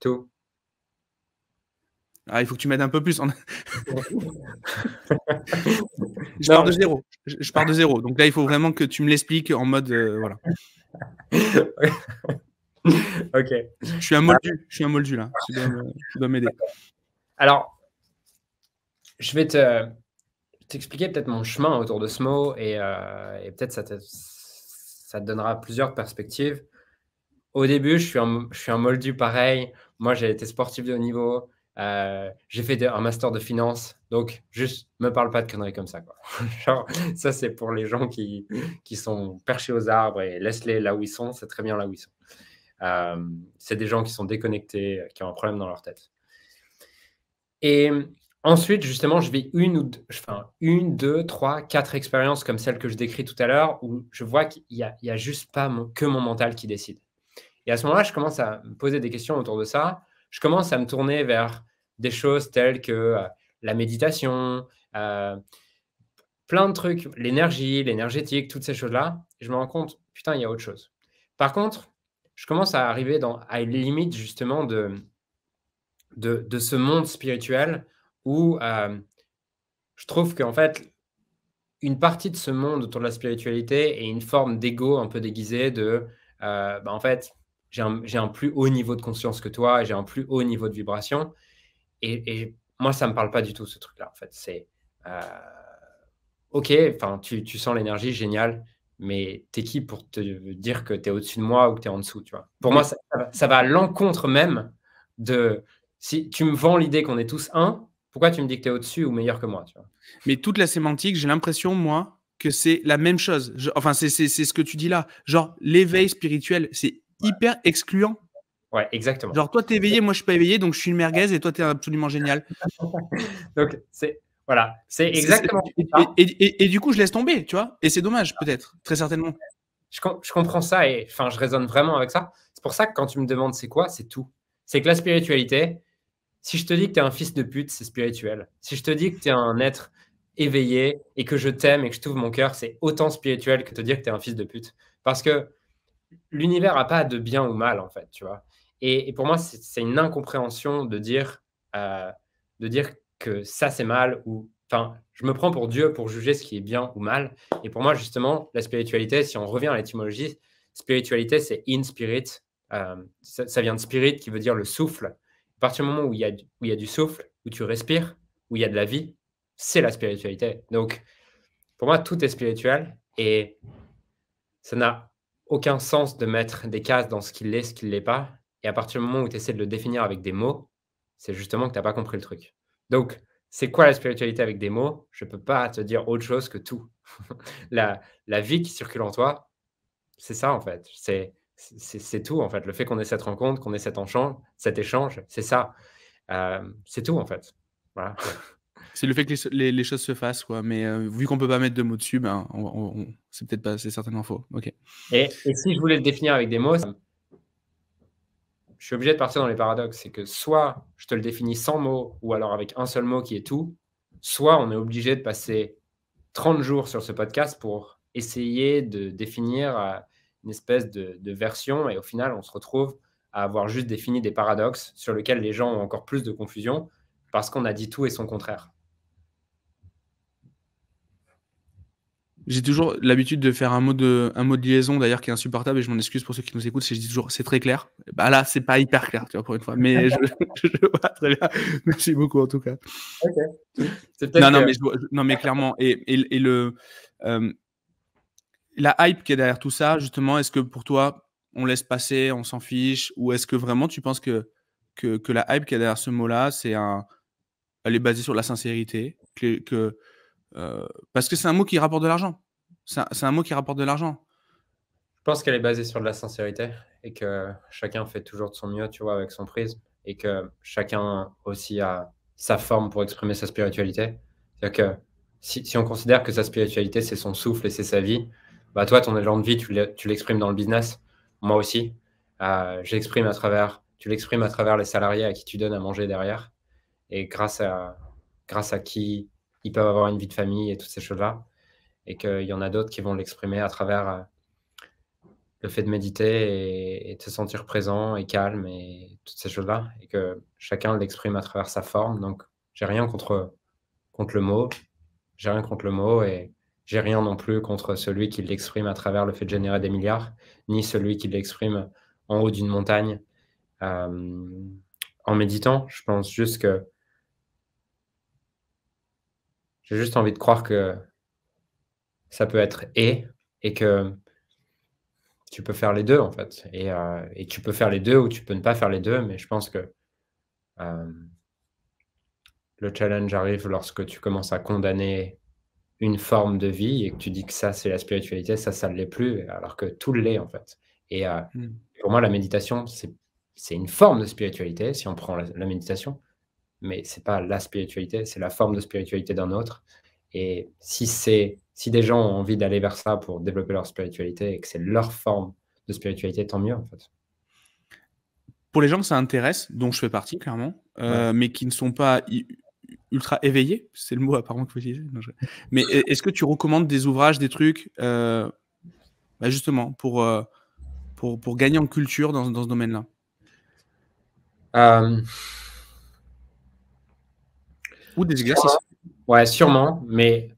Tout. Ah, il faut que tu m'aides un peu plus. En... je pars de zéro. Je, pars de zéro. Donc là, il faut vraiment que tu me l'expliques en mode. voilà. ok. Je suis un moldu, ah. je suis un moldu là. Tu dois, m'aider. Alors, je vais te t'expliquer peut-être mon chemin autour de ce mot et, euh, peut-être ça te, donnera plusieurs perspectives. Au début, je suis un, je moldu pareil. Moi, j'ai été sportif de haut niveau. Euh, j'ai fait un master de finance, donc juste me parle pas de conneries comme ça. Genre, ça, c'est pour les gens qui, qui sont perchés aux arbres et laisse-les là où ils sont, c'est très bien là où ils sont. Euh, c'est des gens qui sont déconnectés, euh, qui ont un problème dans leur tête. Et euh, ensuite, justement, je vis une, ou deux, enfin, une, deux, trois, quatre expériences comme celle que je décris tout à l'heure où je vois qu'il n'y a, juste pas mon, que mon mental qui décide. Et à ce moment-là, je commence à me poser des questions autour de ça. Je commence à me tourner vers des choses telles que la méditation, plein de trucs, l'énergie, l'énergétique, toutes ces choses-là. Je me rends compte, putain, il y a autre chose. Par contre, je commence à arriver dans, à une limite justement de, de, ce monde spirituel où euh, je trouve qu'en fait, une partie de ce monde autour de la spiritualité est une forme d'ego un peu déguisé de, euh, bah, en fait, j'ai un, un, plus haut niveau de conscience que toi, j'ai un plus haut niveau de vibration. Et, moi, ça ne me parle pas du tout, ce truc-là, en fait. C'est, euh, OK, tu, tu sens l'énergie, génial, mais t'es qui pour te dire que t'es au-dessus de moi ou que t'es en dessous, tu vois Pour moi, ça, va à l'encontre même de... Si tu me vends l'idée qu'on est tous un, pourquoi tu me dis que t'es au-dessus ou meilleur que moi, tu vois Mais toute la sémantique, j'ai l'impression, moi, que c'est la même chose. enfin, c'est ce que tu dis là. Genre, l'éveil spirituel, c'est hyper excluant. Ouais, exactement. Genre, toi, t'es éveillé, moi, je suis pas éveillé, donc je suis une merguez et toi, t'es absolument génial. donc, c'est voilà, c'est exactement. Et, et, du coup, je laisse tomber, tu vois. Et c'est dommage, ah. peut-être, très certainement. Je, comprends ça et enfin, je raisonne vraiment avec ça. C'est pour ça que quand tu me demandes c'est quoi, c'est tout. C'est que la spiritualité, si je te dis que tu es un fils de pute, c'est spirituel. Si je te dis que tu es un être éveillé et que je t'aime et que je t'ouvre mon cœur, c'est autant spirituel que te dire que tu es un fils de pute. Parce que l'univers n'a pas de bien ou mal, en fait, tu vois. Et, pour moi, c'est une incompréhension de dire, euh, de dire que ça c'est mal ou enfin je me prends pour Dieu pour juger ce qui est bien ou mal et pour moi justement la spiritualité si on revient à l'étymologie spiritualité c'est in spirit euh, ça, vient de spirit qui veut dire le souffle à partir du moment où il y a où il y a du souffle où tu respires où il y a de la vie c'est la spiritualité donc pour moi tout est spirituel et ça n'a aucun sens de mettre des cases dans ce qu'il est, ce qu'il n'est pas. Et à partir du moment où tu essaies de le définir avec des mots, c'est justement que tu n'as pas compris le truc. Donc, c'est quoi la spiritualité avec des mots Je ne peux pas te dire autre chose que tout. la, la vie qui circule en toi, c'est ça en fait. C'est c'est tout en fait. Le fait qu'on ait cette rencontre, qu'on ait cet échange, cet échange, c'est ça. Euh, c'est tout en fait. C'est le fait que les, choses se fassent, Mais euh, vu qu'on peut pas mettre de mots dessus, ben, on, c'est peut-être pas, c'est certainement faux. Ok. Et, si je voulais le définir avec des mots, je suis obligé de partir dans les paradoxes. C'est que soit je te le définis sans mots, ou alors avec un seul mot qui est tout, soit on est obligé de passer 30 jours sur ce podcast pour essayer de définir euh, une espèce de, de version, et au final, on se retrouve à avoir juste défini des paradoxes sur lesquels les gens ont encore plus de confusion parce qu'on a dit tout et son contraire. J'ai toujours l'habitude de faire un mot de, un mot de liaison d'ailleurs qui est insupportable et je m'en excuse pour ceux qui nous écoutent. Je dis toujours c'est très clair. Bah là, c'est pas hyper clair, tu vois, pour une fois. Mais je, vois très bien. Merci beaucoup en tout cas. Non, non, mais non, mais clairement. Et, et, et le, euh, la hype qui est derrière tout ça, justement, est-ce que pour toi, on laisse passer, on s'en fiche Ou est-ce que vraiment tu penses que, que, que la hype qui est derrière ce mot-là, c'est un, elle est basée sur la sincérité que, que euh, parce que c'est un mot qui rapporte de l'argent. C'est un, mot qui rapporte de l'argent. Je pense qu'elle est basée sur de la sincérité et que chacun fait toujours de son mieux, tu vois, avec son prisme et que chacun aussi a sa forme pour exprimer sa spiritualité. C'est-à-dire que si, on considère que sa spiritualité, c'est son souffle et c'est sa vie, bah toi, ton élan de vie, tu l'exprimes dans le business. Moi aussi, euh, j'exprime à travers, tu l'exprimes à travers les salariés à qui tu donnes à manger derrière et grâce à, grâce à qui ils peuvent avoir une vie de famille et toutes ces choses-là. Et qu'il y en a d'autres qui vont l'exprimer à travers euh, le fait de méditer et, de se sentir présent et calme et toutes ces choses-là. Et que chacun l'exprime à travers sa forme. Donc, j'ai rien contre, contre le mot. J'ai rien contre le mot et j'ai rien non plus contre celui qui l'exprime à travers le fait de générer des milliards, ni celui qui l'exprime en haut d'une montagne euh, en méditant. Je pense juste que j'ai juste envie de croire que ça peut être et et que tu peux faire les deux en fait. Et, euh, tu peux faire les deux ou tu peux ne pas faire les deux, mais je pense que euh, le challenge arrive lorsque tu commences à condamner une forme de vie et que tu dis que ça c'est la spiritualité, ça ça ne l'est plus, alors que tout l'est en fait. Et euh, hmm. pour moi la méditation c'est une forme de spiritualité si on prend la méditation, mais c'est pas la spiritualité, c'est la forme de spiritualité d'un autre. Et si c'est si des gens ont envie d'aller vers ça pour développer leur spiritualité et que c'est leur forme de spiritualité, tant mieux en fait. Pour les gens que ça intéresse, dont je fais partie clairement, euh, mais qui ne sont pas ultra éveillés, c'est le mot apparemment que vous utilisez. Mais e, est-ce que tu recommandes des ouvrages, des trucs, euh, bah, justement, pour, euh, pour, pour, gagner en culture dans, dans ce domaine-là ou des exercices. Ouais, sûrement, mais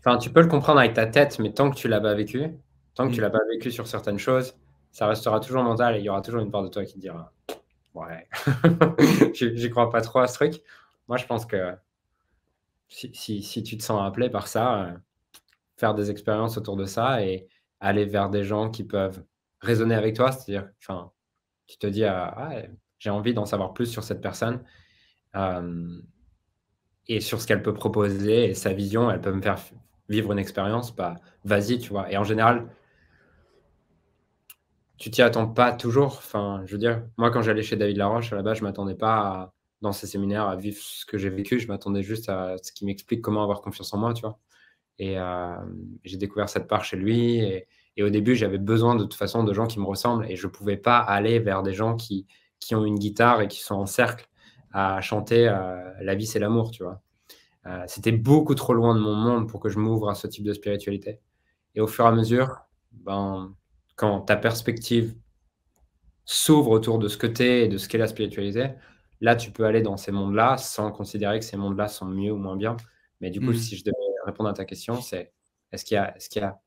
enfin, tu peux le comprendre avec ta tête, mais tant que tu l'as pas vécu, tant que tu mm. l'as pas vécu sur certaines choses, ça restera toujours mental et il y aura toujours une part de toi qui dira Ouais, j'y crois pas trop à ce truc. Moi, je pense que si, tu te sens appelé par ça, euh, faire des expériences autour de ça et aller vers des gens qui peuvent raisonner avec toi, c'est-à-dire, enfin, tu te dis, ah, j'ai envie d'en savoir plus sur cette personne. Euh, et sur ce qu'elle peut proposer et sa vision, elle peut me faire vivre une expérience, pas bah, vas-y, tu vois. Et en général, tu t'y attends pas toujours. Enfin, je veux dire, moi quand j'allais chez David Laroche, à là-bas, je m'attendais pas dans ses séminaires à vivre ce que j'ai vécu. Je m'attendais juste à ce qui m'explique comment avoir confiance en moi, tu vois. Et euh, j'ai découvert cette part chez lui. Et, et au début, j'avais besoin de toute façon de gens qui me ressemblent et je pouvais pas aller vers des gens qui, qui ont une guitare et qui sont en cercle à chanter euh, La vie, c'est l'amour, tu vois. Euh, c'était beaucoup trop loin de mon monde pour que je m'ouvre à ce type de spiritualité. Et au fur et à mesure, ben, quand ta perspective s'ouvre autour de ce que tu es et de ce qu'est la spiritualité, là, tu peux aller dans ces mondes-là sans considérer que ces mondes-là sont mieux ou moins bien. Mais du coup, mm. si je devais répondre à ta question, c'est est-ce qu'il y a, est-ce qu'il y a,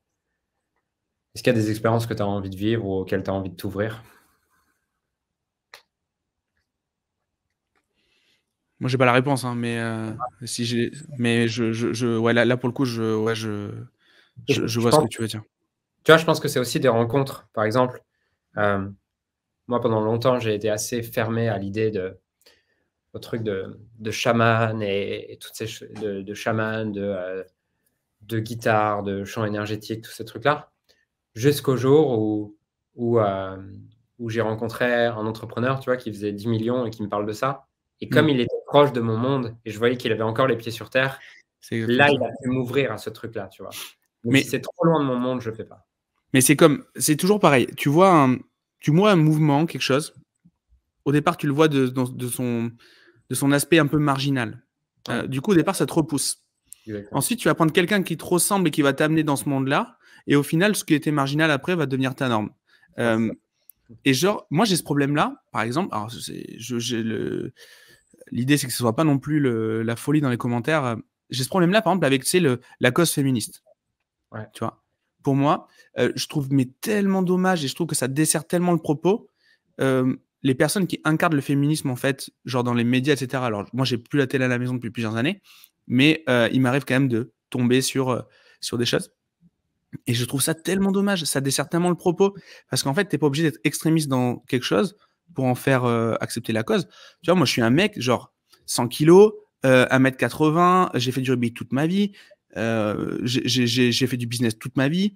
est-ce qu'il y a des expériences que tu as envie de vivre ou auxquelles tu as envie de t'ouvrir Moi, j'ai pas la réponse, hein, mais euh, si j'ai, mais je, je, là, pour le coup, je, ouais, je, je, vois ce que tu veux dire. Tu vois, je pense que c'est aussi des rencontres. Par exemple, euh, moi, pendant longtemps, j'ai été assez fermé à l'idée de au truc de, de chaman et, toutes ces de, de chaman, de, euh, de guitare, de chant énergétique, tous ces trucs-là, jusqu'au jour où, où, où j'ai rencontré un entrepreneur, tu vois, qui faisait 10 millions et qui me parle de ça et comme mm. il était proche de mon monde et je voyais qu'il avait encore les pieds sur terre, là, il a pu m'ouvrir à ce truc-là, tu vois. mais c'est trop loin de mon monde, je ne fais pas. Mais c'est comme, c'est toujours pareil. Tu vois un, tu vois un mouvement, quelque chose. Au départ, tu le vois de, son, de son aspect un peu marginal. Euh, du coup, au départ, ça te repousse. Ensuite, tu vas prendre quelqu'un qui te ressemble et qui va t'amener dans ce monde-là. Et au final, ce qui était marginal après va devenir ta norme. Euh, et genre, moi, j'ai ce problème-là, par exemple. Alors, le, l'idée c'est que ce soit pas non plus la folie dans les commentaires. J'ai ce problème-là, par exemple, avec le, la cause féministe. Tu vois Pour moi, euh, je trouve mais tellement dommage et je trouve que ça dessert tellement le propos. Euh, les personnes qui incarnent le féminisme, en fait, genre dans les médias, etc. Alors, moi, j'ai plus la télé à la maison depuis plusieurs années, mais euh, il m'arrive quand même de tomber sur, sur des choses. Et je trouve ça tellement dommage. Ça dessert tellement le propos. Parce qu'en fait, tu n'es pas obligé d'être extrémiste dans quelque chose pour en faire euh, accepter la cause. Tu vois, moi, je suis un mec, genre 100 kilos, euh, 1m80, j'ai fait du rugby toute ma vie, euh, j'ai fait du business toute ma vie.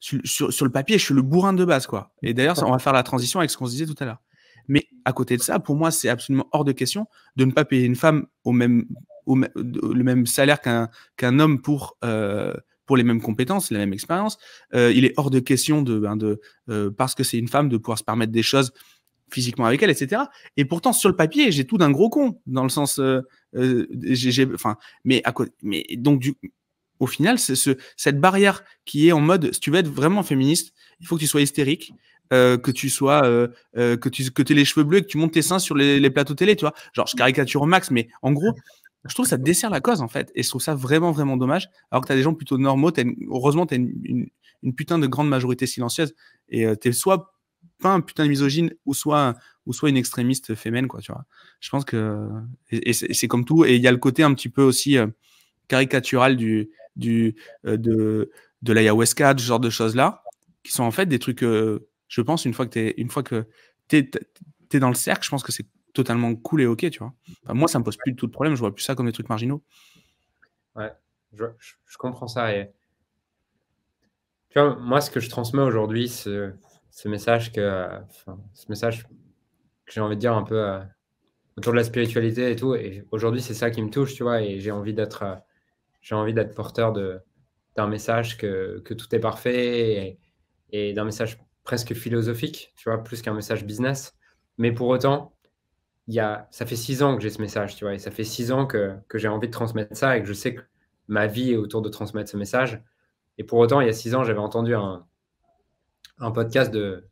Sur, le papier, je suis le bourrin de base, quoi. Et d'ailleurs, on va faire la transition avec ce qu'on se disait tout à l'heure. Mais à côté de ça, pour moi, c'est absolument hors de question de ne pas payer une femme le même salaire qu'un homme euh, pour les mêmes compétences, la même expérience. il est hors de question de, ben, de parce que c'est une femme de pouvoir se permettre des choses physiquement avec elle, etc. Et pourtant, sur le papier, j'ai tout d'un gros con, dans le sens, euh, euh, j'ai, enfin, mais à mais donc du, au final, c'est ce, cette barrière qui est en mode, si tu veux être vraiment féministe, il faut que tu sois hystérique, euh, que tu sois, que tu, que aies les cheveux bleus, que tu montes tes seins sur les, plateaux télé, tu vois. Genre, je mmh. caricature au max, mais en gros. Je trouve que ça mmh. dessert la cause en fait, et je trouve ça vraiment vraiment dommage. Alors que tu as des gens plutôt normaux, heureusement tu as une, putain de grande majorité silencieuse, et tu es soit pas un putain de misogyne ou soit ou soit une extrémiste féminine quoi tu vois je pense que et, c'est comme tout et il y a le côté un petit peu aussi euh, caricatural du du euh, de de l'ayahuasca ce genre de choses là qui sont en fait des trucs euh, je pense une fois que t'es une fois que es dans le cercle je pense que c'est totalement cool et ok tu vois moi ça me pose plus de tout de problème je vois plus ça comme des trucs marginaux ouais je, comprends ça et tu vois moi ce que je transmets aujourd'hui c'est ce message que, ce message que j'ai envie de dire un peu euh, autour de la spiritualité et tout. Et aujourd'hui, c'est ça qui me touche, tu vois. Et j'ai envie d'être, euh, j'ai envie d'être porteur de d'un message que, que, tout est parfait et, d'un message presque philosophique, tu vois, plus qu'un message business. Mais pour autant, il y a, ça fait six ans que j'ai ce message, tu vois, et ça fait six ans que, que j'ai envie de transmettre ça et que je sais que ma vie est autour de transmettre ce message. Et pour autant, il y a six ans, j'avais entendu un, un podcast de,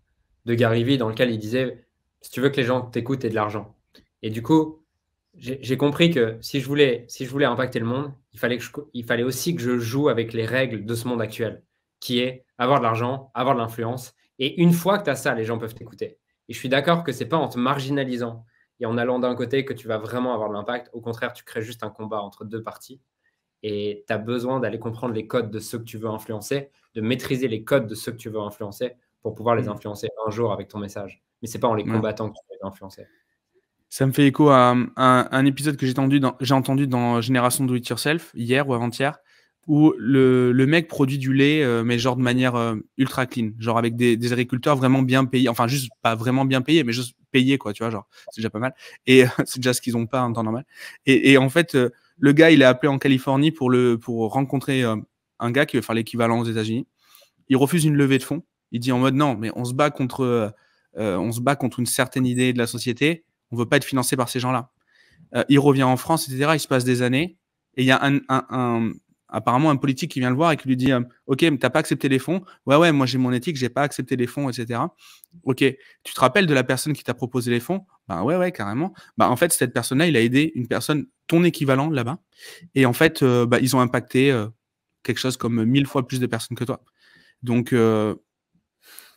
Gary Vee dans lequel il disait si tu veux que les gens t'écoutent et de l'argent. Et du coup, j'ai compris que si je, voulais, si je voulais impacter le monde, il fallait, que je, il fallait aussi que je joue avec les règles de ce monde actuel, qui est avoir de l'argent, avoir de l'influence. Et une fois que tu as ça, les gens peuvent t'écouter. Et je suis d'accord que c'est pas en te marginalisant et en allant d'un côté que tu vas vraiment avoir de l'impact. Au contraire, tu crées juste un combat entre deux parties et tu as besoin d'aller comprendre les codes de ceux que tu veux influencer, de maîtriser les codes de ceux que tu veux influencer pour pouvoir les mm. influencer un jour avec ton message. Mais c'est pas en les combattant que tu vas les influencer. Ça me fait écho à, un, épisode que j'ai entendu, dans, entendu dans Génération Do It Yourself, hier ou avant-hier, où le, mec produit du lait, euh, mais genre de manière euh, ultra clean, genre avec des, agriculteurs vraiment bien payés, enfin juste pas vraiment bien payés, mais juste payés, quoi, tu vois, genre, c'est déjà pas mal. Et c'est déjà ce qu'ils ont pas en hein, temps normal. Et, et en fait, euh, le gars, il est appelé en Californie pour, le, pour rencontrer euh, un gars qui veut faire l'équivalent aux États-Unis. Il refuse une levée de fonds. Il dit en mode non, mais on se bat contre, euh, euh, on se bat contre une certaine idée de la société. On ne veut pas être financé par ces gens-là. il revient en France, etc. Il se passe des années et il y a un, apparemment un politique qui vient le voir et qui lui dit Ok, mais t'as pas accepté les fonds Ouais, ouais, moi j'ai mon éthique, je n'ai pas accepté les fonds, etc. Ok, tu te rappelles de la personne qui t'a proposé les fonds Ben ouais, ouais, carrément. Bah, en fait, cette personne-là, il a aidé une personne ton équivalent là-bas. Et en fait, euh, bah, ils ont impacté euh, quelque chose comme mille fois plus de personnes que toi. Donc, euh,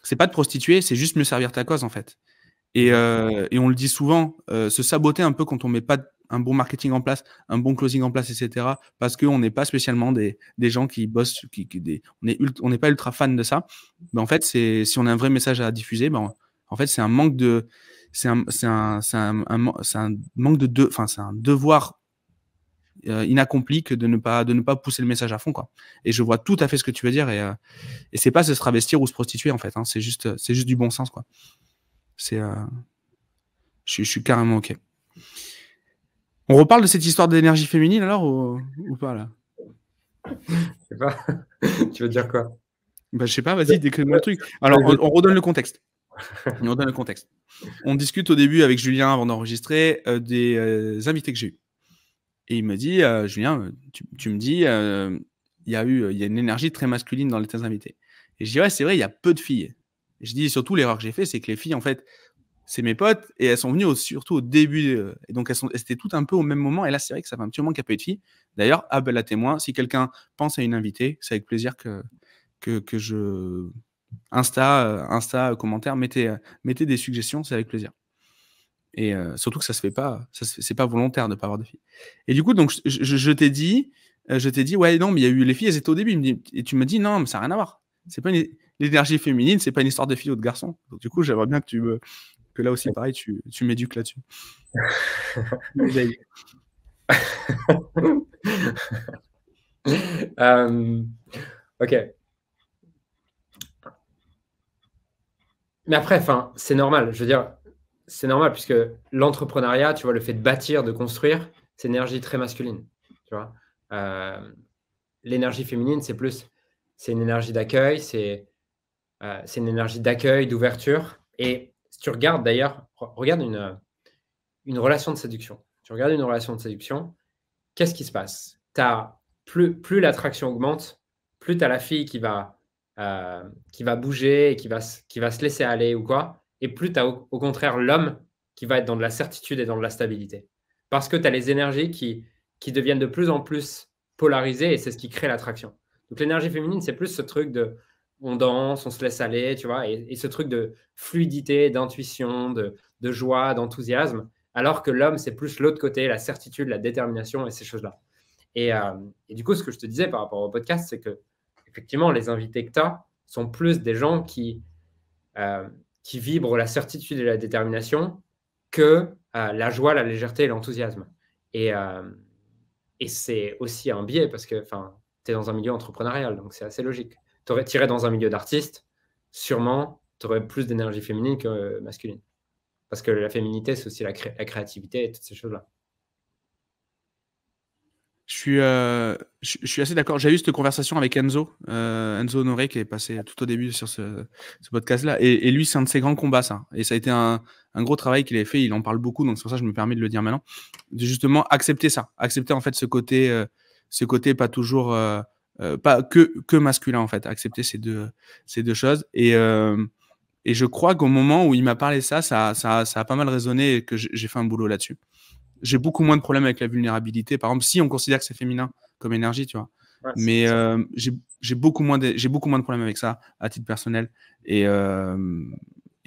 c'est pas de prostituer, c'est juste mieux servir ta cause, en fait. Et, on le dit souvent, se saboter un peu quand on met pas un bon marketing en place, un bon closing en place, etc. Parce qu'on n'est pas spécialement des, gens qui bossent, qui, des, on n'est pas ultra fan de ça. Mais en fait, c'est si on a un vrai message à diffuser, ben, en fait, c'est un manque de, c'est un, manque enfin, c'est un devoir euh, inaccompli que de ne pas de ne pas pousser le message à fond quoi. Et je vois tout à fait ce que tu veux dire et, euh, et c'est pas se travestir ou se prostituer en fait. Hein. c'est juste c'est juste du bon sens quoi. C'est euh, je, suis carrément ok. On reparle de cette histoire d'énergie féminine alors ou, pas là Je sais pas. tu veux dire quoi bah, je sais pas. Vas-y décris-moi le truc. Alors on, redonne le contexte. On redonne le contexte. On discute au début avec Julien avant d'enregistrer des invités que j'ai eu et il me dit, euh, Julien, euh, tu, me dis, euh, il y a eu y une énergie très masculine dans les tes invités. Et je dis, ouais, c'est vrai, il y a peu de filles. je dis, surtout, l'erreur que j'ai fait, c'est que les filles, en fait, c'est mes potes et elles sont venues surtout au début. et donc, elles, sont, étaient toutes un peu au même moment. Et là, c'est vrai que ça fait un petit moment qu'il n'y a pas eu de filles. D'ailleurs, à ah, à ben, témoin. Si quelqu'un pense à une invitée, c'est avec plaisir que, que, je. Insta, Insta, commentaire, mettez, mettez des suggestions, c'est avec plaisir. Et euh, surtout que ça se fait pas, c'est pas volontaire de pas avoir de filles. Et du coup, donc je, t'ai dit, euh, je t'ai dit, ouais, non, mais il y a eu les filles, elles étaient au début. Et tu me dis, non, mais ça n'a rien à voir. C'est pas l'énergie féminine, c'est pas une histoire de filles ou de garçons. Donc, du coup, j'aimerais bien que tu que là aussi, pareil, tu, tu m'éduques là-dessus. Euh, ok. Mais après, enfin, c'est normal. Je veux dire, c'est normal puisque l'entrepreneuriat, tu vois, le fait de bâtir, de construire, c'est une énergie très masculine. Tu euh, l'énergie féminine, c'est plus, c'est une énergie d'accueil, c'est euh, c'est une énergie d'accueil, d'ouverture. Et si tu regardes d'ailleurs, regarde une une relation de séduction. Tu regardes une relation de séduction, qu'est-ce qui se passe plus plus l'attraction augmente, plus tu as la fille qui va euh, qui va bouger et qui va qui va se laisser aller ou quoi et plus tu as au, contraire l'homme qui va être dans de la certitude et dans de la stabilité. Parce que tu as les énergies qui, qui deviennent de plus en plus polarisées et c'est ce qui crée l'attraction. Donc l'énergie féminine, c'est plus ce truc de on danse, on se laisse aller, tu vois, et, ce truc de fluidité, d'intuition, de, de joie, d'enthousiasme, alors que l'homme, c'est plus l'autre côté, la certitude, la détermination et ces choses-là. Et, euh, et, du coup, ce que je te disais par rapport au podcast, c'est que effectivement, les invités que tu as sont plus des gens qui, euh, qui vibrent la certitude et la détermination que euh, la joie, la légèreté et l'enthousiasme. Et, euh, et c'est aussi un biais parce que tu es dans un milieu entrepreneurial, donc c'est assez logique. Tu aurais tiré dans un milieu d'artiste, sûrement tu aurais plus d'énergie féminine que euh, masculine. Parce que la féminité, c'est aussi la créativité et toutes ces choses-là. Euh, je suis, assez d'accord. J'ai eu cette conversation avec Enzo, euh, Enzo Honoré, qui est passé tout au début sur ce, podcast-là. Et, lui, c'est un de ses grands combats, ça. Et ça a été un, gros travail qu'il a fait. Il en parle beaucoup, donc c'est pour ça que je me permets de le dire maintenant. De justement accepter ça, accepter en fait ce côté, euh, ce côté pas toujours, pas que, que masculin en fait. Accepter ces deux, ces deux choses. Et, et je crois qu'au moment où il m'a parlé ça, ça, ça, ça a pas mal résonné et que j'ai fait un boulot là-dessus j'ai beaucoup moins de problèmes avec la vulnérabilité. Par exemple, si on considère que c'est féminin comme énergie, tu vois. mais euh, j'ai beaucoup moins de, j'ai beaucoup moins de problèmes avec ça à titre personnel. Et euh,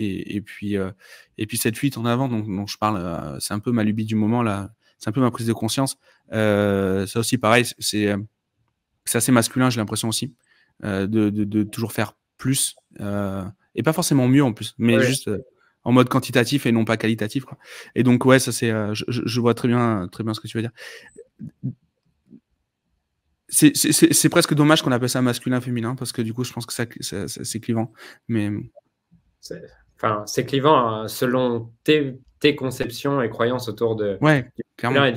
et, puis euh, et puis cette fuite en avant donc, dont, je parle, c'est un peu ma lubie du moment là. C'est un peu ma prise de conscience. ça aussi, pareil, c'est c'est assez masculin, j'ai l'impression aussi, de, de, toujours faire plus et pas forcément mieux en plus, mais juste en mode quantitatif et non pas qualitatif. Et donc, ouais, ça c'est, euh, je, vois très bien, très bien ce que tu veux dire. C'est presque dommage qu'on appelle ça masculin-féminin parce que du coup, je pense que ça, c'est clivant. Mais enfin, c'est clivant hein, selon tes, conceptions et croyances autour de ouais, clairement.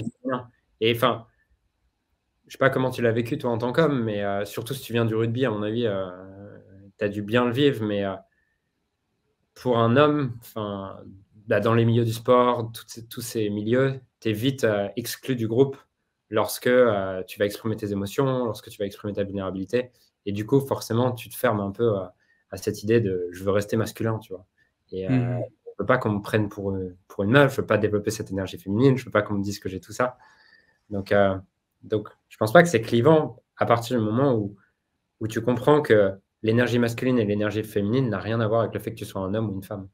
et enfin, je sais pas comment tu l'as vécu toi en tant qu'homme, mais euh, surtout si tu viens du rugby, à mon avis, euh, tu as dû bien le vivre, mais pour un homme, enfin, bah, dans les milieux du sport, tous ces milieux, tu es vite euh, exclu du groupe lorsque euh, tu vas exprimer tes émotions, lorsque tu vas exprimer ta vulnérabilité. Et du coup, forcément, tu te fermes un peu euh, à, cette idée de je veux rester masculin, tu vois. Et mmh. veux pas qu'on me prenne pour, pour une meuf, je veux pas développer cette énergie féminine, je veux pas qu'on me dise que j'ai tout ça. Donc, donc, je pense pas que c'est clivant à partir du moment où, où tu comprends que l'énergie masculine et l'énergie féminine n'a rien à voir avec le fait que tu sois un homme ou une femme.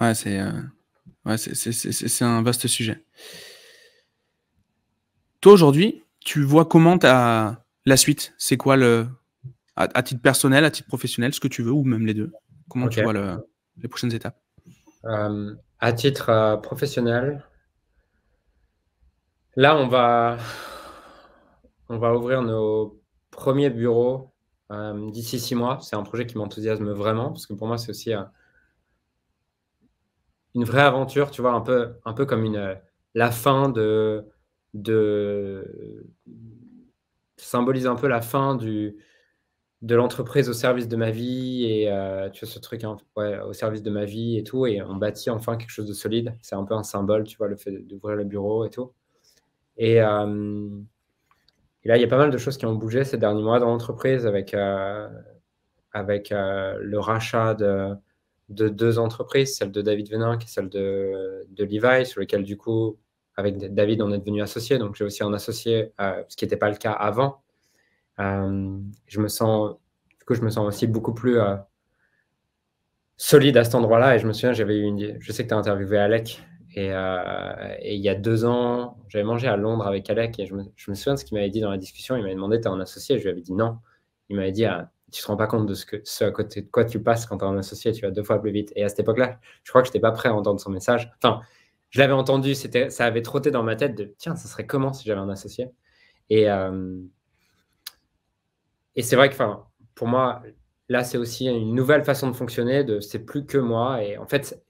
Ouais, c'est euh, un vaste sujet. Toi, aujourd'hui, tu vois comment as la suite C'est quoi le. À, titre personnel, à titre professionnel, ce que tu veux, ou même les deux Comment tu vois les prochaines étapes euh, À titre euh, professionnel, là, on va. On va ouvrir nos premiers bureaux euh, d'ici six mois. C'est un projet qui m'enthousiasme vraiment, parce que pour moi, c'est aussi euh, une vraie aventure, tu vois, un peu, un peu comme une, euh, la fin de, de symbolise un peu la fin du, de l'entreprise au service de ma vie et tu vois ce truc hein, au service de ma vie et tout et on bâtit enfin quelque chose de solide c'est un peu un symbole tu vois le fait d'ouvrir le bureau et tout et et là, il y a pas mal de choses qui ont bougé ces derniers mois dans l'entreprise avec, euh, avec euh, le rachat de, deux entreprises, celle de David Venin et celle de, de Levi, sur lequel, du coup, avec David, on est devenu associé. Donc, j'ai aussi un associé, euh, ce qui n'était pas le cas avant. je me sens, du coup, je me sens aussi beaucoup plus solide à cet endroit-là. Et je me souviens, j'avais une, je sais que tu as interviewé Alec euh, et, il y a deux ans, j'avais mangé à Londres avec Alec et je me, souviens de ce qu'il m'avait dit dans la discussion. Il m'avait demandé T'es un associé Je lui avais dit non. Il m'avait dit tu ah, Tu te rends pas compte de ce, que, ce à côté de quoi tu passes quand tu es en associé, tu vas deux fois plus vite. Et à cette époque-là, je crois que je n'étais pas prêt à entendre son message. Enfin, je l'avais entendu, ça avait trotté dans ma tête de tiens, ça serait comment si j'avais un associé Et, euh, et c'est vrai que pour moi, là, c'est aussi une nouvelle façon de fonctionner, de c'est plus que moi. Et en fait,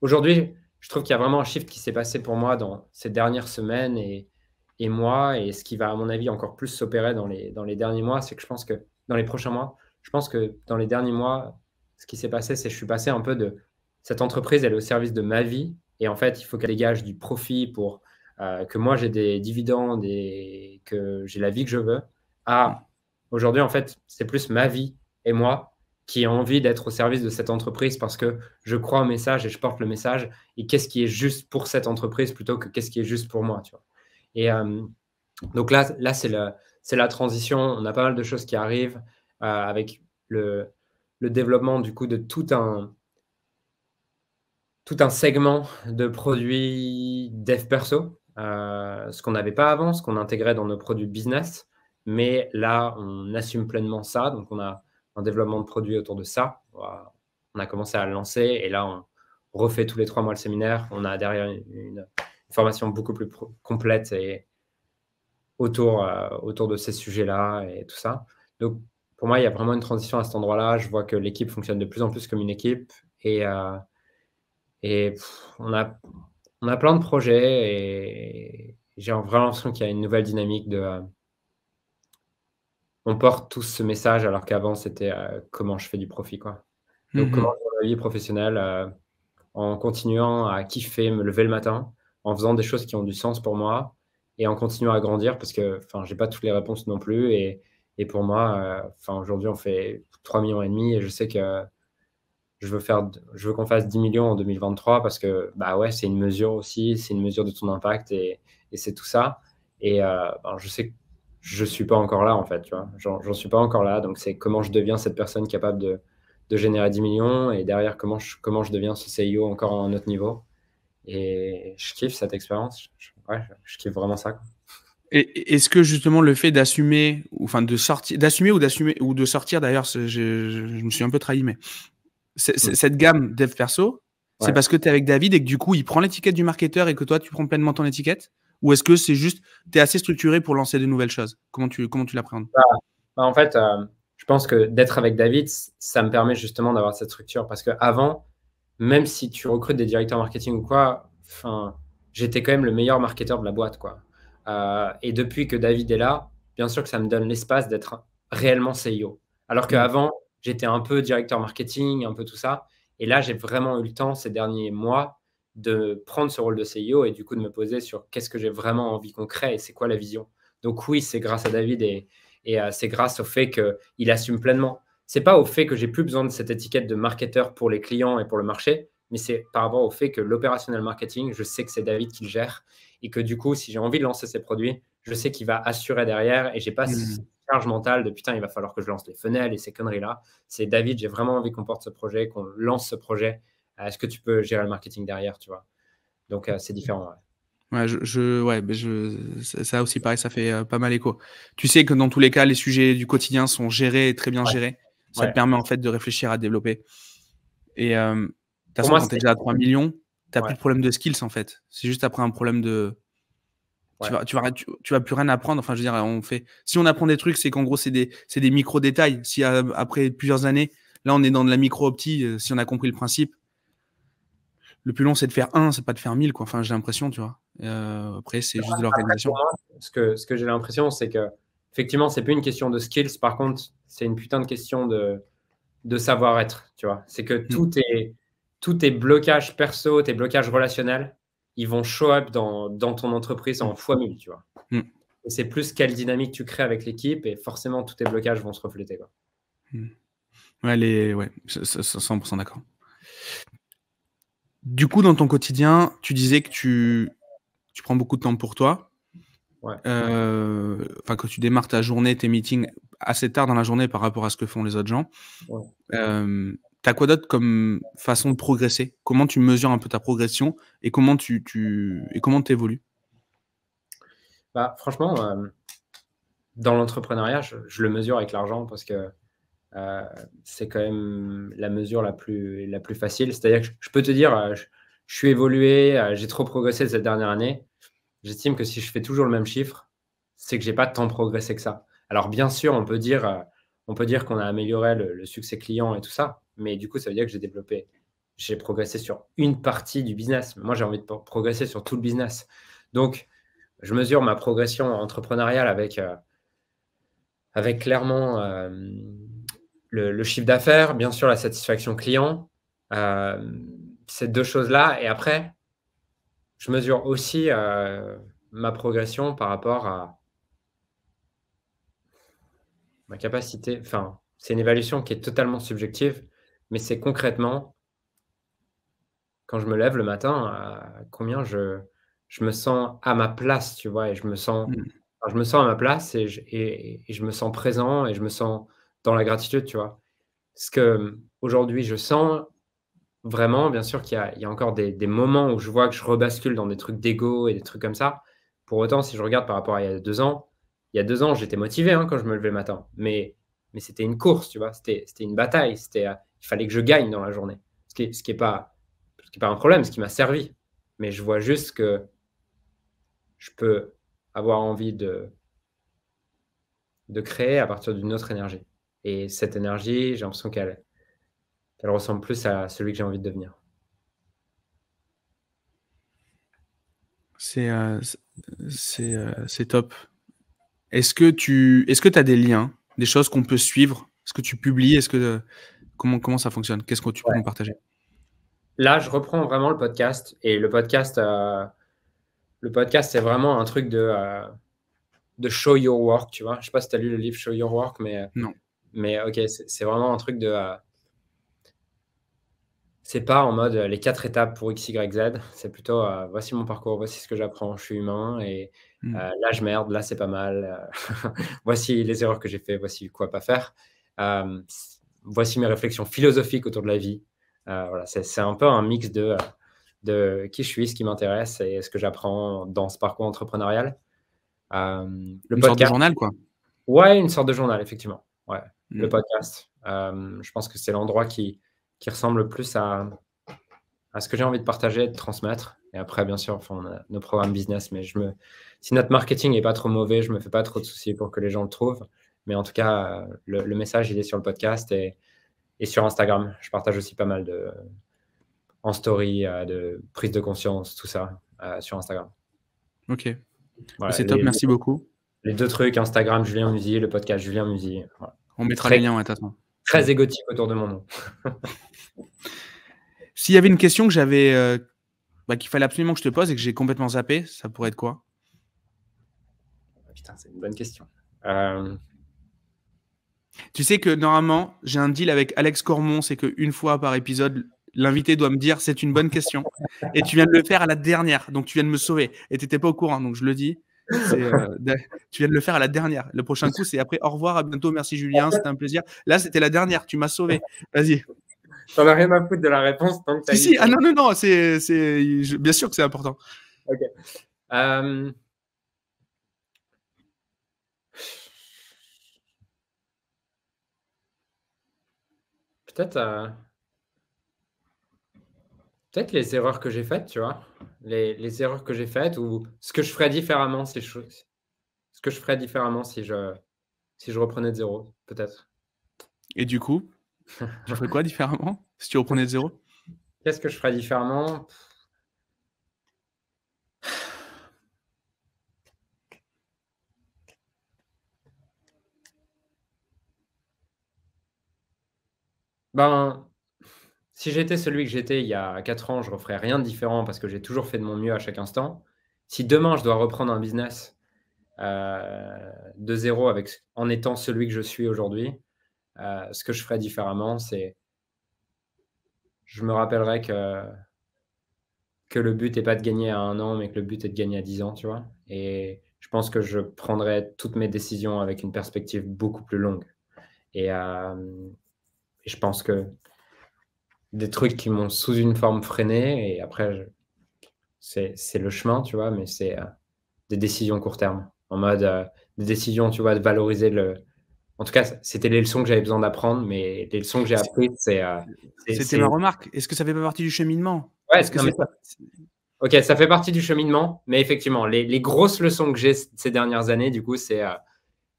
aujourd'hui, je trouve qu'il y a vraiment un shift qui s'est passé pour moi dans ces dernières semaines et, et mois, et ce qui va, à mon avis, encore plus s'opérer dans les, dans les derniers mois, c'est que je pense que dans les prochains mois, je pense que dans les derniers mois, ce qui s'est passé, c'est que je suis passé un peu de cette entreprise, elle est au service de ma vie, et en fait, il faut qu'elle dégage du profit pour euh, que moi j'ai des dividendes et que j'ai la vie que je veux, à ah, aujourd'hui, en fait, c'est plus ma vie et moi qui a envie d'être au service de cette entreprise parce que je crois au message et je porte le message et qu'est-ce qui est juste pour cette entreprise plutôt que qu'est-ce qui est juste pour moi, tu vois. Et euh, donc là, là c'est la transition. On a pas mal de choses qui arrivent euh, avec le, le, développement du coup de tout un, tout un segment de produits dev perso, euh, ce qu'on n'avait pas avant, ce qu'on intégrait dans nos produits business. Mais là, on assume pleinement ça. Donc, on a un développement de produit autour de ça. On a commencé à le lancer et là, on refait tous les trois mois le séminaire. On a derrière une, formation beaucoup plus complète et autour, euh, autour de ces sujets-là et tout ça. Donc, pour moi, il y a vraiment une transition à cet endroit-là. Je vois que l'équipe fonctionne de plus en plus comme une équipe et, euh, et on, a, on a plein de projets et j'ai vraiment l'impression qu'il y a une nouvelle dynamique de. Euh, on porte tous ce message alors qu'avant c'était euh, comment je fais du profit quoi. Donc mhm. comment je vie professionnelle euh, en continuant à kiffer, me lever le matin, en faisant des choses qui ont du sens pour moi et en continuant à grandir parce que enfin j'ai pas toutes les réponses non plus et, pour moi euh, enfin aujourd'hui on fait 3 millions et demi et je sais que je veux faire je veux qu'on fasse 10 millions en 2023 parce que bah ouais, c'est une mesure aussi, c'est une mesure de ton impact et, c'est tout ça et ben, je sais que je suis pas encore là en fait, tu vois. J'en suis pas encore là, donc c'est comment je deviens cette personne capable de, de, générer 10 millions et derrière comment je, comment je deviens ce CEO encore à un autre niveau. Et je kiffe cette expérience, je, ouais, je, kiffe vraiment ça. Et est-ce que justement le fait d'assumer, enfin de sortir, d'assumer ou d'assumer ou de sortir d'ailleurs, je, me suis un peu trahi, mais mm. cette gamme dev perso, c'est parce que tu es avec David et que du coup il prend l'étiquette du marketeur et que toi tu prends pleinement ton étiquette ou est-ce que c'est juste, tu es assez structuré pour lancer de nouvelles choses Comment tu, comment tu l'appréhendes bah, bah, En fait, euh, je pense que d'être avec David, ça me permet justement d'avoir cette structure. Parce qu'avant, même si tu recrutes des directeurs marketing ou quoi, j'étais quand même le meilleur marketeur de la boîte. quoi. Euh, et depuis que David est là, bien sûr que ça me donne l'espace d'être réellement CEO. Alors mmh. qu'avant, j'étais un peu directeur marketing, un peu tout ça. Et là, j'ai vraiment eu le temps ces derniers mois de prendre ce rôle de CEO et du coup de me poser sur qu'est-ce que j'ai vraiment envie concret et c'est quoi la vision. Donc oui, c'est grâce à David et, et euh, c'est grâce au fait qu'il assume pleinement. C'est pas au fait que j'ai plus besoin de cette étiquette de marketeur pour les clients et pour le marché, mais c'est par rapport au fait que l'opérationnel marketing, je sais que c'est David qui le gère et que du coup, si j'ai envie de lancer ces produits, je sais qu'il va assurer derrière et j'ai pas cette mmh. charge mentale de putain, il va falloir que je lance les fenêtres et ces conneries là. C'est David, j'ai vraiment envie qu'on porte ce projet, qu'on lance ce projet euh, est-ce que tu peux gérer le marketing derrière, tu vois. Donc, euh, c'est différent. Ouais. je, ouais, ben ça aussi, pareil, ça fait euh, pas mal écho. Tu sais que dans tous les cas, les sujets du quotidien sont gérés très bien gérés. Ça te permet en fait de réfléchir à développer. Et tu as déjà 3 millions, t'as plus de problème de skills en fait. C'est juste après un problème de. Tu, vas, tu, vas, plus rien apprendre. Enfin, je veux dire, on fait. Si on apprend des trucs, c'est qu'en gros, c'est des, des micro-détails. Si après plusieurs années, là, on est dans de la micro optique, si on a compris le principe, le plus long, c'est de faire un, c'est pas de faire mille, quoi. Enfin, j'ai l'impression, tu vois. Euh, après, c'est juste de l'organisation. Ce que, ce que j'ai l'impression, c'est que, effectivement, c'est plus une question de skills. Par contre, c'est une putain de question de, de savoir-être, tu vois. C'est que mm. tout tous tes blocages perso, tes blocages relationnels, ils vont show up dans, ton entreprise en mm. fois mille, tu vois. Mm. Et c'est plus quelle dynamique tu crées avec l'équipe et forcément tous tes blocages vont se refléter. Quoi. Ouais, ouais, 100% d'accord. Du coup, dans ton quotidien, tu disais que tu, prends beaucoup de temps pour toi. Euh, que tu démarres ta journée, tes meetings assez tard dans la journée par rapport à ce que font les autres gens. Ouais. Euh, quoi d'autre comme façon de progresser Comment tu mesures un peu ta progression et comment tu, tu et comment bah, franchement, euh, dans l'entrepreneuriat, je, le mesure avec l'argent parce que euh, c'est quand même la mesure la plus, la plus facile. C'est-à-dire que je peux te dire, euh, je, suis évolué, euh, j'ai trop progressé cette dernière année. J'estime que si je fais toujours le même chiffre, c'est que j'ai pas tant progressé que ça. Alors bien sûr, on peut dire, on peut dire qu'on a amélioré le, succès client et tout ça, mais du coup, ça veut dire que j'ai développé, j'ai progressé sur une partie du business. Moi, j'ai envie de progresser sur tout le business. Donc, je mesure ma progression entrepreneuriale avec, avec clairement le, chiffre d'affaires, bien sûr la satisfaction client, euh, ces deux choses-là. Et après, je mesure aussi euh, ma progression par rapport à ma capacité. Enfin, c'est une évaluation qui est totalement subjective, mais c'est concrètement, quand je me lève le matin, euh, combien je, je me sens à ma place, tu vois, et je me sens, mmh. je me sens à ma place et je, et je me sens présent et je me sens dans la gratitude, tu vois. Ce que aujourd'hui je sens vraiment, bien sûr qu'il y, a encore des, moments où je vois que je rebascule dans des trucs d'ego et des trucs comme ça. Pour autant, si je regarde par rapport à il y a deux ans, il y a deux ans, j'étais motivé hein, quand je me levais le matin, mais, mais c'était une course, tu vois, c'était une bataille, c'était euh, il fallait que je gagne dans la journée, ce qui n'est ce qui est pas, qui pas un problème, ce qui m'a servi. Mais je vois juste que je peux avoir envie de, de créer à partir d'une autre énergie. Et cette énergie, j'ai l'impression qu'elle ressemble plus à celui que j'ai envie de devenir. C'est euh, euh, c'est top. Est-ce que tu est-ce que as des liens, des choses qu'on peut suivre Est-ce que tu publies Est-ce que euh, comment comment ça fonctionne Qu'est-ce que tu peux partager Là, je reprends vraiment le podcast et le podcast le podcast c'est vraiment un truc de de show your work, tu vois. Je sais pas si tu as lu le livre Show your work mais non. Mais ok, c'est vraiment un truc de. Euh, c'est pas en mode euh, les quatre étapes pour X, Y, Z. C'est plutôt euh, voici mon parcours, voici ce que j'apprends, je suis humain et hmm. là je merde, là c'est pas mal. voici les erreurs que j'ai fait, voici quoi pas faire. voici mes réflexions philosophiques autour de la vie. voilà, c'est un peu un mix de de qui je suis, ce qui m'intéresse et ce que j'apprends dans ce parcours entrepreneurial. le une de journal, quoi. Ouais, une sorte de journal, effectivement. Ouais le mm. podcast. Euh, je pense que c'est l'endroit qui, qui ressemble le plus à, à ce que j'ai envie de partager, de transmettre. Et après, bien sûr, enfin, on a nos programmes business, mais je me... si notre marketing est pas trop mauvais, je me fais pas trop de soucis pour que les gens le trouvent. Mais en tout cas, le, message, il est sur le podcast et, et, sur Instagram. Je partage aussi pas mal de en story, euh, de prise de conscience, tout ça euh, sur Instagram. Ok. c'est top, merci beaucoup. Les deux trucs, Instagram, Julien Musi, le podcast Julien Musi. Voilà. On mettra très, les liens, Très égotique autour de mon nom. S'il y avait une question que j'avais, euh, bah, qu'il fallait absolument que je te pose et que j'ai complètement zappé, ça pourrait être quoi Putain, c'est une bonne question. Euh, tu sais que normalement, j'ai un deal avec Alex Cormon, c'est qu'une fois par épisode, l'invité doit me dire c'est une bonne question. Et tu viens de le faire à la dernière, donc tu viens de me sauver. Et tu n'étais pas au courant, donc je le dis. Euh, tu viens de le faire à la dernière. Le prochain coup, c'est après au revoir, à bientôt, merci Julien, c'était un plaisir. Là, c'était la dernière, tu m'as sauvé. Vas-y. T'en as rien à foutre de la réponse tant que si, ah non, non, non, c'est, bien sûr que c'est important. Ok. Euh, peut-être. Euh, peut-être les erreurs que j'ai faites, tu vois, les, les erreurs que j'ai faites ou ce que je ferais différemment si je, ce que je ferais différemment si je, si je reprenais de zéro, peut-être. Et du coup, je ferais quoi différemment si tu reprenais de zéro Qu'est-ce que je ferais différemment Ben, si j'étais celui que j'étais il y a 4 ans, je ne referais rien de différent parce que j'ai toujours fait de mon mieux à chaque instant. Si demain, je dois reprendre un business euh, de zéro avec, en étant celui que je suis aujourd'hui, euh, ce que je ferais différemment, c'est je me rappellerai que, que le but n'est pas de gagner à un an, mais que le but est de gagner à 10 ans, tu vois. Et je pense que je prendrai toutes mes décisions avec une perspective beaucoup plus longue. Et euh, je pense que des trucs qui m'ont sous une forme freiné et après c'est le chemin tu vois mais c'est euh, des décisions court terme en mode euh, des décisions tu vois de valoriser le en tout cas c'était les leçons que j'avais besoin d'apprendre mais les leçons que j'ai apprises c'est euh, c'était ma remarque est-ce que ça fait pas partie du cheminement ouais que c'est ok ça fait partie du cheminement mais effectivement les, les grosses leçons que j'ai ces dernières années du coup c'est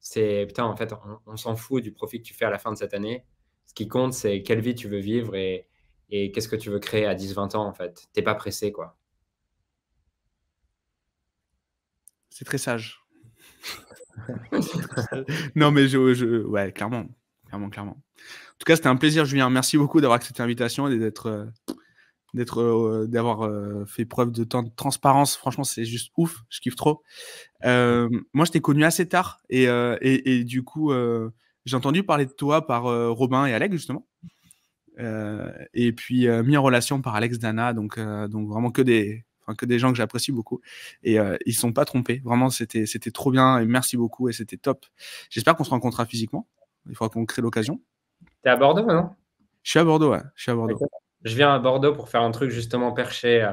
c'est putain en fait on, on s'en fout du profit que tu fais à la fin de cette année ce qui compte c'est quelle vie tu veux vivre et et qu'est-ce que tu veux créer à 10-20 ans en fait. T'es pas pressé quoi. C'est très sage. non mais je, ouais clairement, clairement, clairement. En tout cas c'était un plaisir Julien. Merci beaucoup d'avoir accepté l'invitation et d'être euh, d'être euh, d'avoir euh, fait preuve de tant de transparence franchement c'est juste ouf je kiffe trop moi je t'ai connu assez tard et, et, et du coup j'ai entendu parler de toi par Robin et Alec justement euh, et puis euh, mis en relation par Alex Dana, donc, euh, donc vraiment que des, que des gens que j'apprécie beaucoup et ne ils sont pas trompés vraiment c'était c'était trop bien et merci beaucoup et c'était top j'espère qu'on se rencontrera physiquement il faudra qu'on crée l'occasion t'es à Bordeaux maintenant je suis à Bordeaux je suis à Bordeaux je viens à Bordeaux pour faire un truc justement perché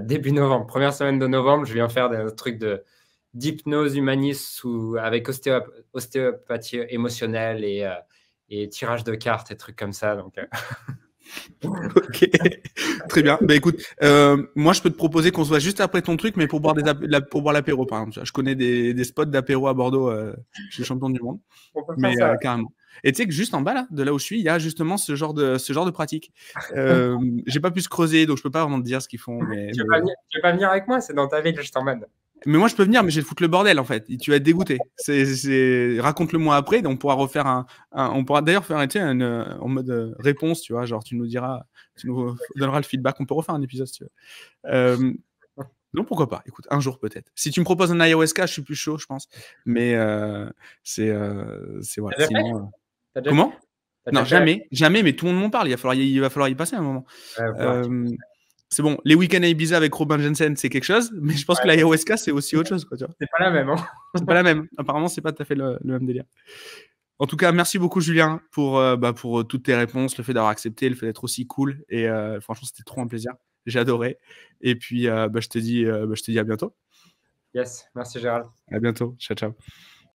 début novembre première semaine de novembre je viens faire des trucs de d'hypnose humaniste ou avec ostéopathie émotionnelle et et tirage de cartes et trucs comme ça. Donc, euh. ok, très bien. Bah écoute, euh, moi je peux te proposer qu'on soit juste après ton truc, mais pour boire des pour boire l'apéro par exemple. Je connais des, des spots d'apéro à Bordeaux. je euh, suis champion du monde, mais carrément. Et tu sais que juste en bas là, de là où je suis, il y a justement ce genre de ce genre de pratique. J'ai pas pu se creuser, donc je peux pas vraiment te dire ce qu'ils font. Mais, tu, veux venir, veux pas venir avec moi C'est dans ta ville, je t'emmène. Mais moi, je peux venir, mais je vais te foutre le bordel, en fait. Tu vas être dégoûté. Raconte-le-moi après. On pourra refaire un, on pourra d'ailleurs faire un, tu en mode euh, réponse, tu vois. Genre, tu nous diras, tu nous donneras le feedback. On peut refaire un épisode, si tu veux. Euh, pourquoi pas Écoute, un jour peut-être. Si tu me proposes un ayahuasca, je suis plus chaud, je pense. Mais euh, euh, c'est, voilà. Comment Non, jamais, jamais, mais tout le monde m'en parle. Il va, falloir, il va falloir y passer un moment. Ouais, c'est bon, les week-ends à Ibiza avec Robin Jensen, c'est quelque chose, mais je pense que que l'ayahuasca, c'est aussi autre chose. C'est pas la même. Hein. c'est pas la même. Apparemment, c'est pas tout à fait le, même délire. En tout cas, merci beaucoup, Julien, pour, euh, bah, pour euh, toutes tes réponses, le fait d'avoir accepté, le fait d'être aussi cool. Et euh, franchement, c'était trop un plaisir. J'ai adoré. Et puis, bah, je, te dis, bah, je te dis à bientôt. Yes, merci, Gérald. À bientôt. Ciao, ciao.